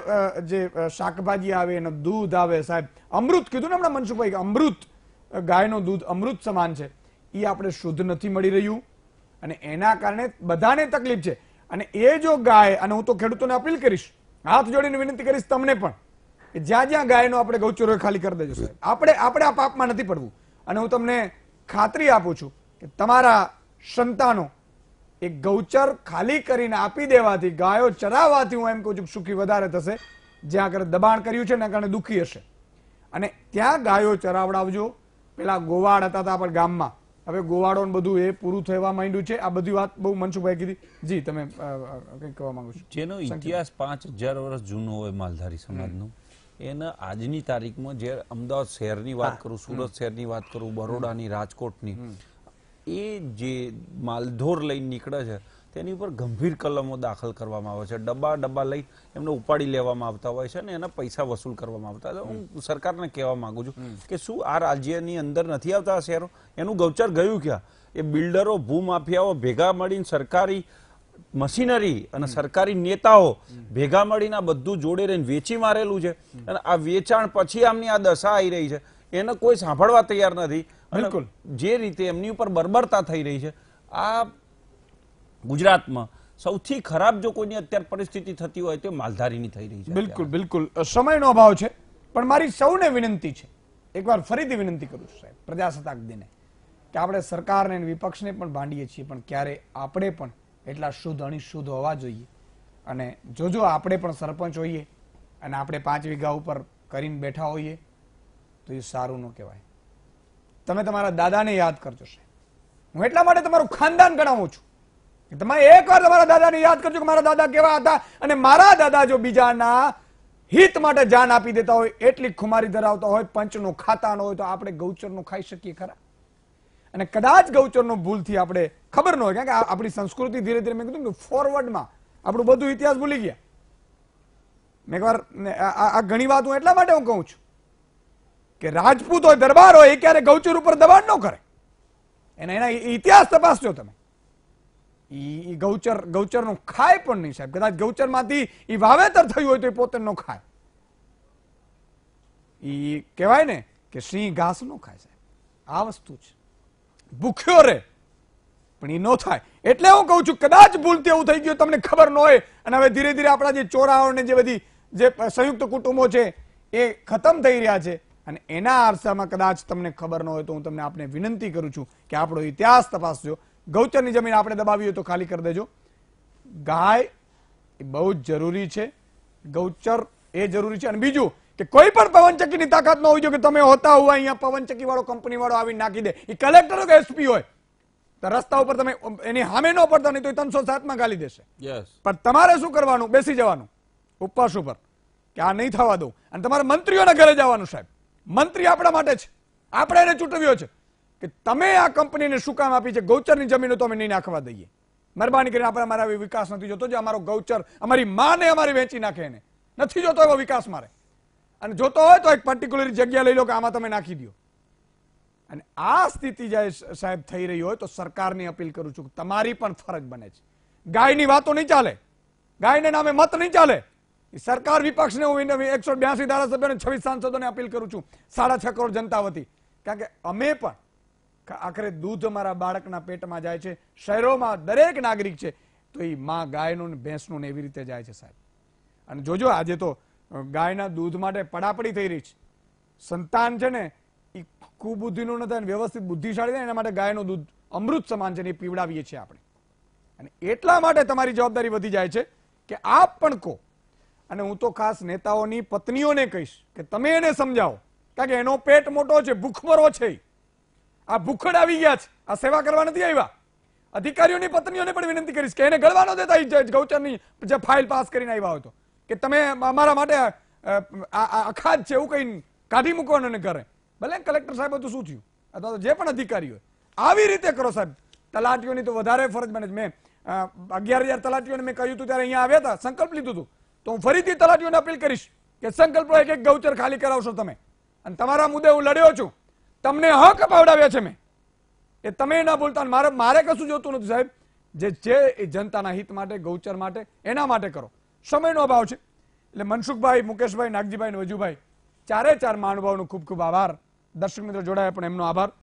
જે શાકભાજી આવે એનો દૂધ આવે સાહેબ અમૃત કીધું ને હમણાં મનસુખભાઈ અમૃત ગાયનું દૂધ અમૃત સમાન છે એ આપણે શુદ્ધ નથી મળી રહ્યું અને એના કારણે બધાને તકલીફ છે અને એ જો ગાય અને હું તો ખેડૂતોને અપીલ કરીશ હાથ જોડીને વિનંતી કરીશ તમને પણ કે જ્યાં જ્યાં ગાયનો આપણે ગૌચરો ખાલી કરી દેજો સાહેબ આપણે આપણે આ પાપમાં નથી પડવું અને હું તમને ખાતરી આપું છું કે તમારા સંતાનો એ ગૌચર ખાલી કરીને આપી દેવાથી ગાયો ચરાવવાથી હું એમ કહું છું સુખી વધારે થશે જ્યાં આગળ દબાણ કર્યું છે એના કારણે દુઃખી હશે અને ત્યાં ગાયો ચરાવડાવજો પેલા ગોવાળ હતા આપણા ગામમાં હવે ગોવાળો બધું એ પૂરું થવા માંડ્યું છે આ બધી વાત બહુ મનસુખભાઈ કીધી જી તમે કંઈક કહેવા માંગો છો જેનો ઇતિહાસ પાંચ હજાર વર્ષ જૂનો હોય માલધારી સમાજનો એના આજની તારીખમાં જે અમદાવાદ શહેરની વાત કરું સુરત શહેરની વાત કરું બરોડાની રાજકોટની એ જે માલધોર લઈને નીકળે છે તેની ઉપર ગંભીર કલમો દાખલ કરવામાં આવે છે ડબ્બા ડબ્બા લઈ એમને ઉપાડી લેવામાં આવતા હોય છે અને એના પૈસા વસૂલ કરવામાં આવતા હોય હું સરકારને કહેવા માંગુ છું કે શું આ રાજ્યની અંદર નથી આવતા શહેરો એનું ગૌચર ગયું ક્યાં એ બિલ્ડરો ભૂમાફિયાઓ ભેગા મળીને સરકારી મશીનરી અને સરકારી નેતાઓ ભેગા મળીને બધું જોડે રહીને વેચી મારેલું છે અને આ વેચાણ પછી આમની આ દશા આવી રહી છે એને કોઈ સાંભળવા તૈયાર નથી બિલકુલ જે રીતે એમની ઉપર બરબરતા થઈ રહી છે આ ગુજરાતમાં સૌથી ખરાબ જો કોઈની અત્યારે પરિસ્થિતિ થતી હોય તો માલધારીની થઈ રહી છે બિલકુલ બિલકુલ સમયનો અભાવ છે પણ મારી સૌને વિનંતી છે એકવાર ફરીથી વિનંતી કરું છું સાહેબ પ્રજાસત્તાક દિને કે આપણે સરકારને વિપક્ષને પણ ભાંડીએ છીએ પણ ક્યારે આપણે પણ એટલા શુદ્ધ અણિશુદ્ધ હોવા જોઈએ અને જોજો આપણે પણ સરપંચ હોઈએ અને આપણે પાંચ વીઘા ઉપર કરીને બેઠા હોઈએ તો એ સારું ન કહેવાય તમે તમારા દાદાને યાદ કરજો સાહેબ હું એટલા માટે તમારું ખાનદાન ગણાવું છું તમે એકવાર તમારા દાદાને યાદ કરજો કે મારા દાદા કેવા હતા અને મારા દાદા જો બીજાના હિત માટે જાન આપી દેતા હોય એટલી ખુમારી ધરાવતા હોય પંચનો ખાતાનો હોય તો આપણે ગૌચરનો ખાઈ શકીએ ખરા અને કદાચ ગૌચરનો ભૂલથી આપણે ખબર ન હોય કે આપણી સંસ્કૃતિ ધીરે ધીરે મેં કીધું કે ફોરવર્ડમાં આપણું બધું ઇતિહાસ ભૂલી ગયા મેં એકવાર આ ઘણી વાત હું એટલા માટે હું કહું છું કે રાજપૂત હોય દરબાર હોય એ ક્યારે ગૌચર ઉપર દબાણ ન કરે એના એના ઇતિહાસ તપાસજો તમે એ ગૌચર ગૌચરનું ખાય પણ નહીં સાહેબ કદાચ ગૌચરમાંથી એ વાવેતર થયું હોય તો એ પોતે ન ખાય એ કહેવાય ને કે સિંહ ઘાસ ન ખાય સાહેબ આ વસ્તુ છે ભૂખ્યો રે પણ એ નો થાય એટલે હું કહું છું કદાચ ભૂલથી એવું થઈ ગયું તમને ખબર ન હોય અને હવે ધીરે ધીરે આપણા જે ચોરાઓને જે બધી જે સંયુક્ત કુટુંબો છે એ ખતમ થઈ રહ્યા છે અને એના આરસામાં કદાચ તમને ખબર ન હોય તો હું તમને આપને વિનંતી કરું છું કે આપણો ઇતિહાસ તપાસજો ગૌચરની જમીન આપણે દબાવી હોય તો ખાલી કરી દેજો ગાય એ બહુ જ જરૂરી છે ગૌચર એ જરૂરી છે અને બીજું કે કોઈ પણ પવનચક્કીની તાકાત ન હોવી જોઈએ કે તમે હોતા હોવા અહીંયા પવનચક્કી વાળો કંપની વાળો આવીને નાખી દે એ કલેક્ટર કે એસપી હોય તો રસ્તા ઉપર તમે એની સામે ન પડતા નહીં તો ત્રણસો સાતમાં ગાલી દેશે પણ તમારે શું કરવાનું બેસી જવાનું ઉપવાસ ઉપર કે આ નહીં થવા દઉં અને તમારે મંત્રીઓના ઘરે જવાનું સાહેબ મંત્રી આપણા માટે છે આપણે એને ચૂંટવ્યો છે કે તમે આ કંપનીને શું કામ આપી છે ગૌચરની જમીનો તો અમે નહીં નાખવા દઈએ મહેરબાની કરીને આપણે અમારા વિકાસ નથી જોતો જે અમારો ગૌચર અમારી માને અમારી વેચી નાખે એને નથી જોતો એવો વિકાસ મારે અને જોતો હોય તો એક પર્ટિક્યુલર જગ્યા લઈ લો કે આમાં તમે નાખી દો અને આ સ્થિતિ જ્યારે સાહેબ થઈ રહી હોય તો સરકારની અપીલ કરું છું તમારી પણ ફરજ બને છે ગાયની વાતો નહીં ચાલે ગાયને નામે મત નહીં ચાલે સરકાર વિપક્ષને હું એકસો બ્યાસી અને છવ્વીસ સાંસદોને અપીલ કરું છું સાડા છ કરોડ જનતા વતી કારણ કે અમે પણ આખરે દૂધ અમારા બાળકના પેટમાં જાય છે શહેરોમાં દરેક નાગરિક છે તો એ માં ગાયનું ને ભેંસનું ને એવી રીતે જાય છે સાહેબ અને જોજો આજે તો ગાયના દૂધ માટે પડાપડી થઈ રહી છે સંતાન છે ને એ કુબુદ્ધિનું નથી અને વ્યવસ્થિત બુદ્ધિશાળી એના માટે ગાયનું દૂધ અમૃત સમાન છે ને એ પીવડાવીએ છીએ આપણે અને એટલા માટે તમારી જવાબદારી વધી જાય છે કે આપ પણ કહો અને હું તો ખાસ નેતાઓની પત્નીઓને કહીશ કે તમે એને સમજાવો કારણ કે એનો પેટ મોટો છે ભૂખમરો છે આ ભૂખડ આવી ગયા છે આ સેવા કરવા નથી આવ્યા અધિકારીઓની પત્નીઓને પણ વિનંતી કરીશ કે એને ગળવાનો દેતા ગૌચરની જે ફાઇલ પાસ કરીને આવ્યા હતો કે તમે અમારા માટે અખાદ છે એવું કંઈ કાઢી મૂકવાનો ને ઘરે ભલે કલેક્ટર સાહેબ હતું શું થયું અથવા તો જે પણ અધિકારીઓ આવી રીતે કરો સાહેબ તલાટીઓની તો વધારે ફરજ બને મેં અગિયાર હજાર તલાટીઓને મેં કહ્યું હતું ત્યારે અહીંયા આવ્યા હતા સંકલ્પ લીધું હતું તો હું ફરીથી તલાટીઓને અપીલ કરીશ કે સંકલ્પ એક એક ગૌચર ખાલી કરાવશો તમે અને તમારા મુદ્દે હું લડ્યો છું તમને હક અપાવડાવ્યા છે મેં એ તમે ના બોલતા મારે મારે કશું જોતું નથી સાહેબ જે છે એ જનતાના હિત માટે ગૌચર માટે એના માટે કરો સમયનો અભાવ છે એટલે મનસુખભાઈ મુકેશભાઈ નાગજીભાઈ વજુભાઈ ચારે ચાર મહાનુભાવનો ખૂબ ખૂબ આભાર દર્શક મિત્રો જોડાયા પણ એમનો આભાર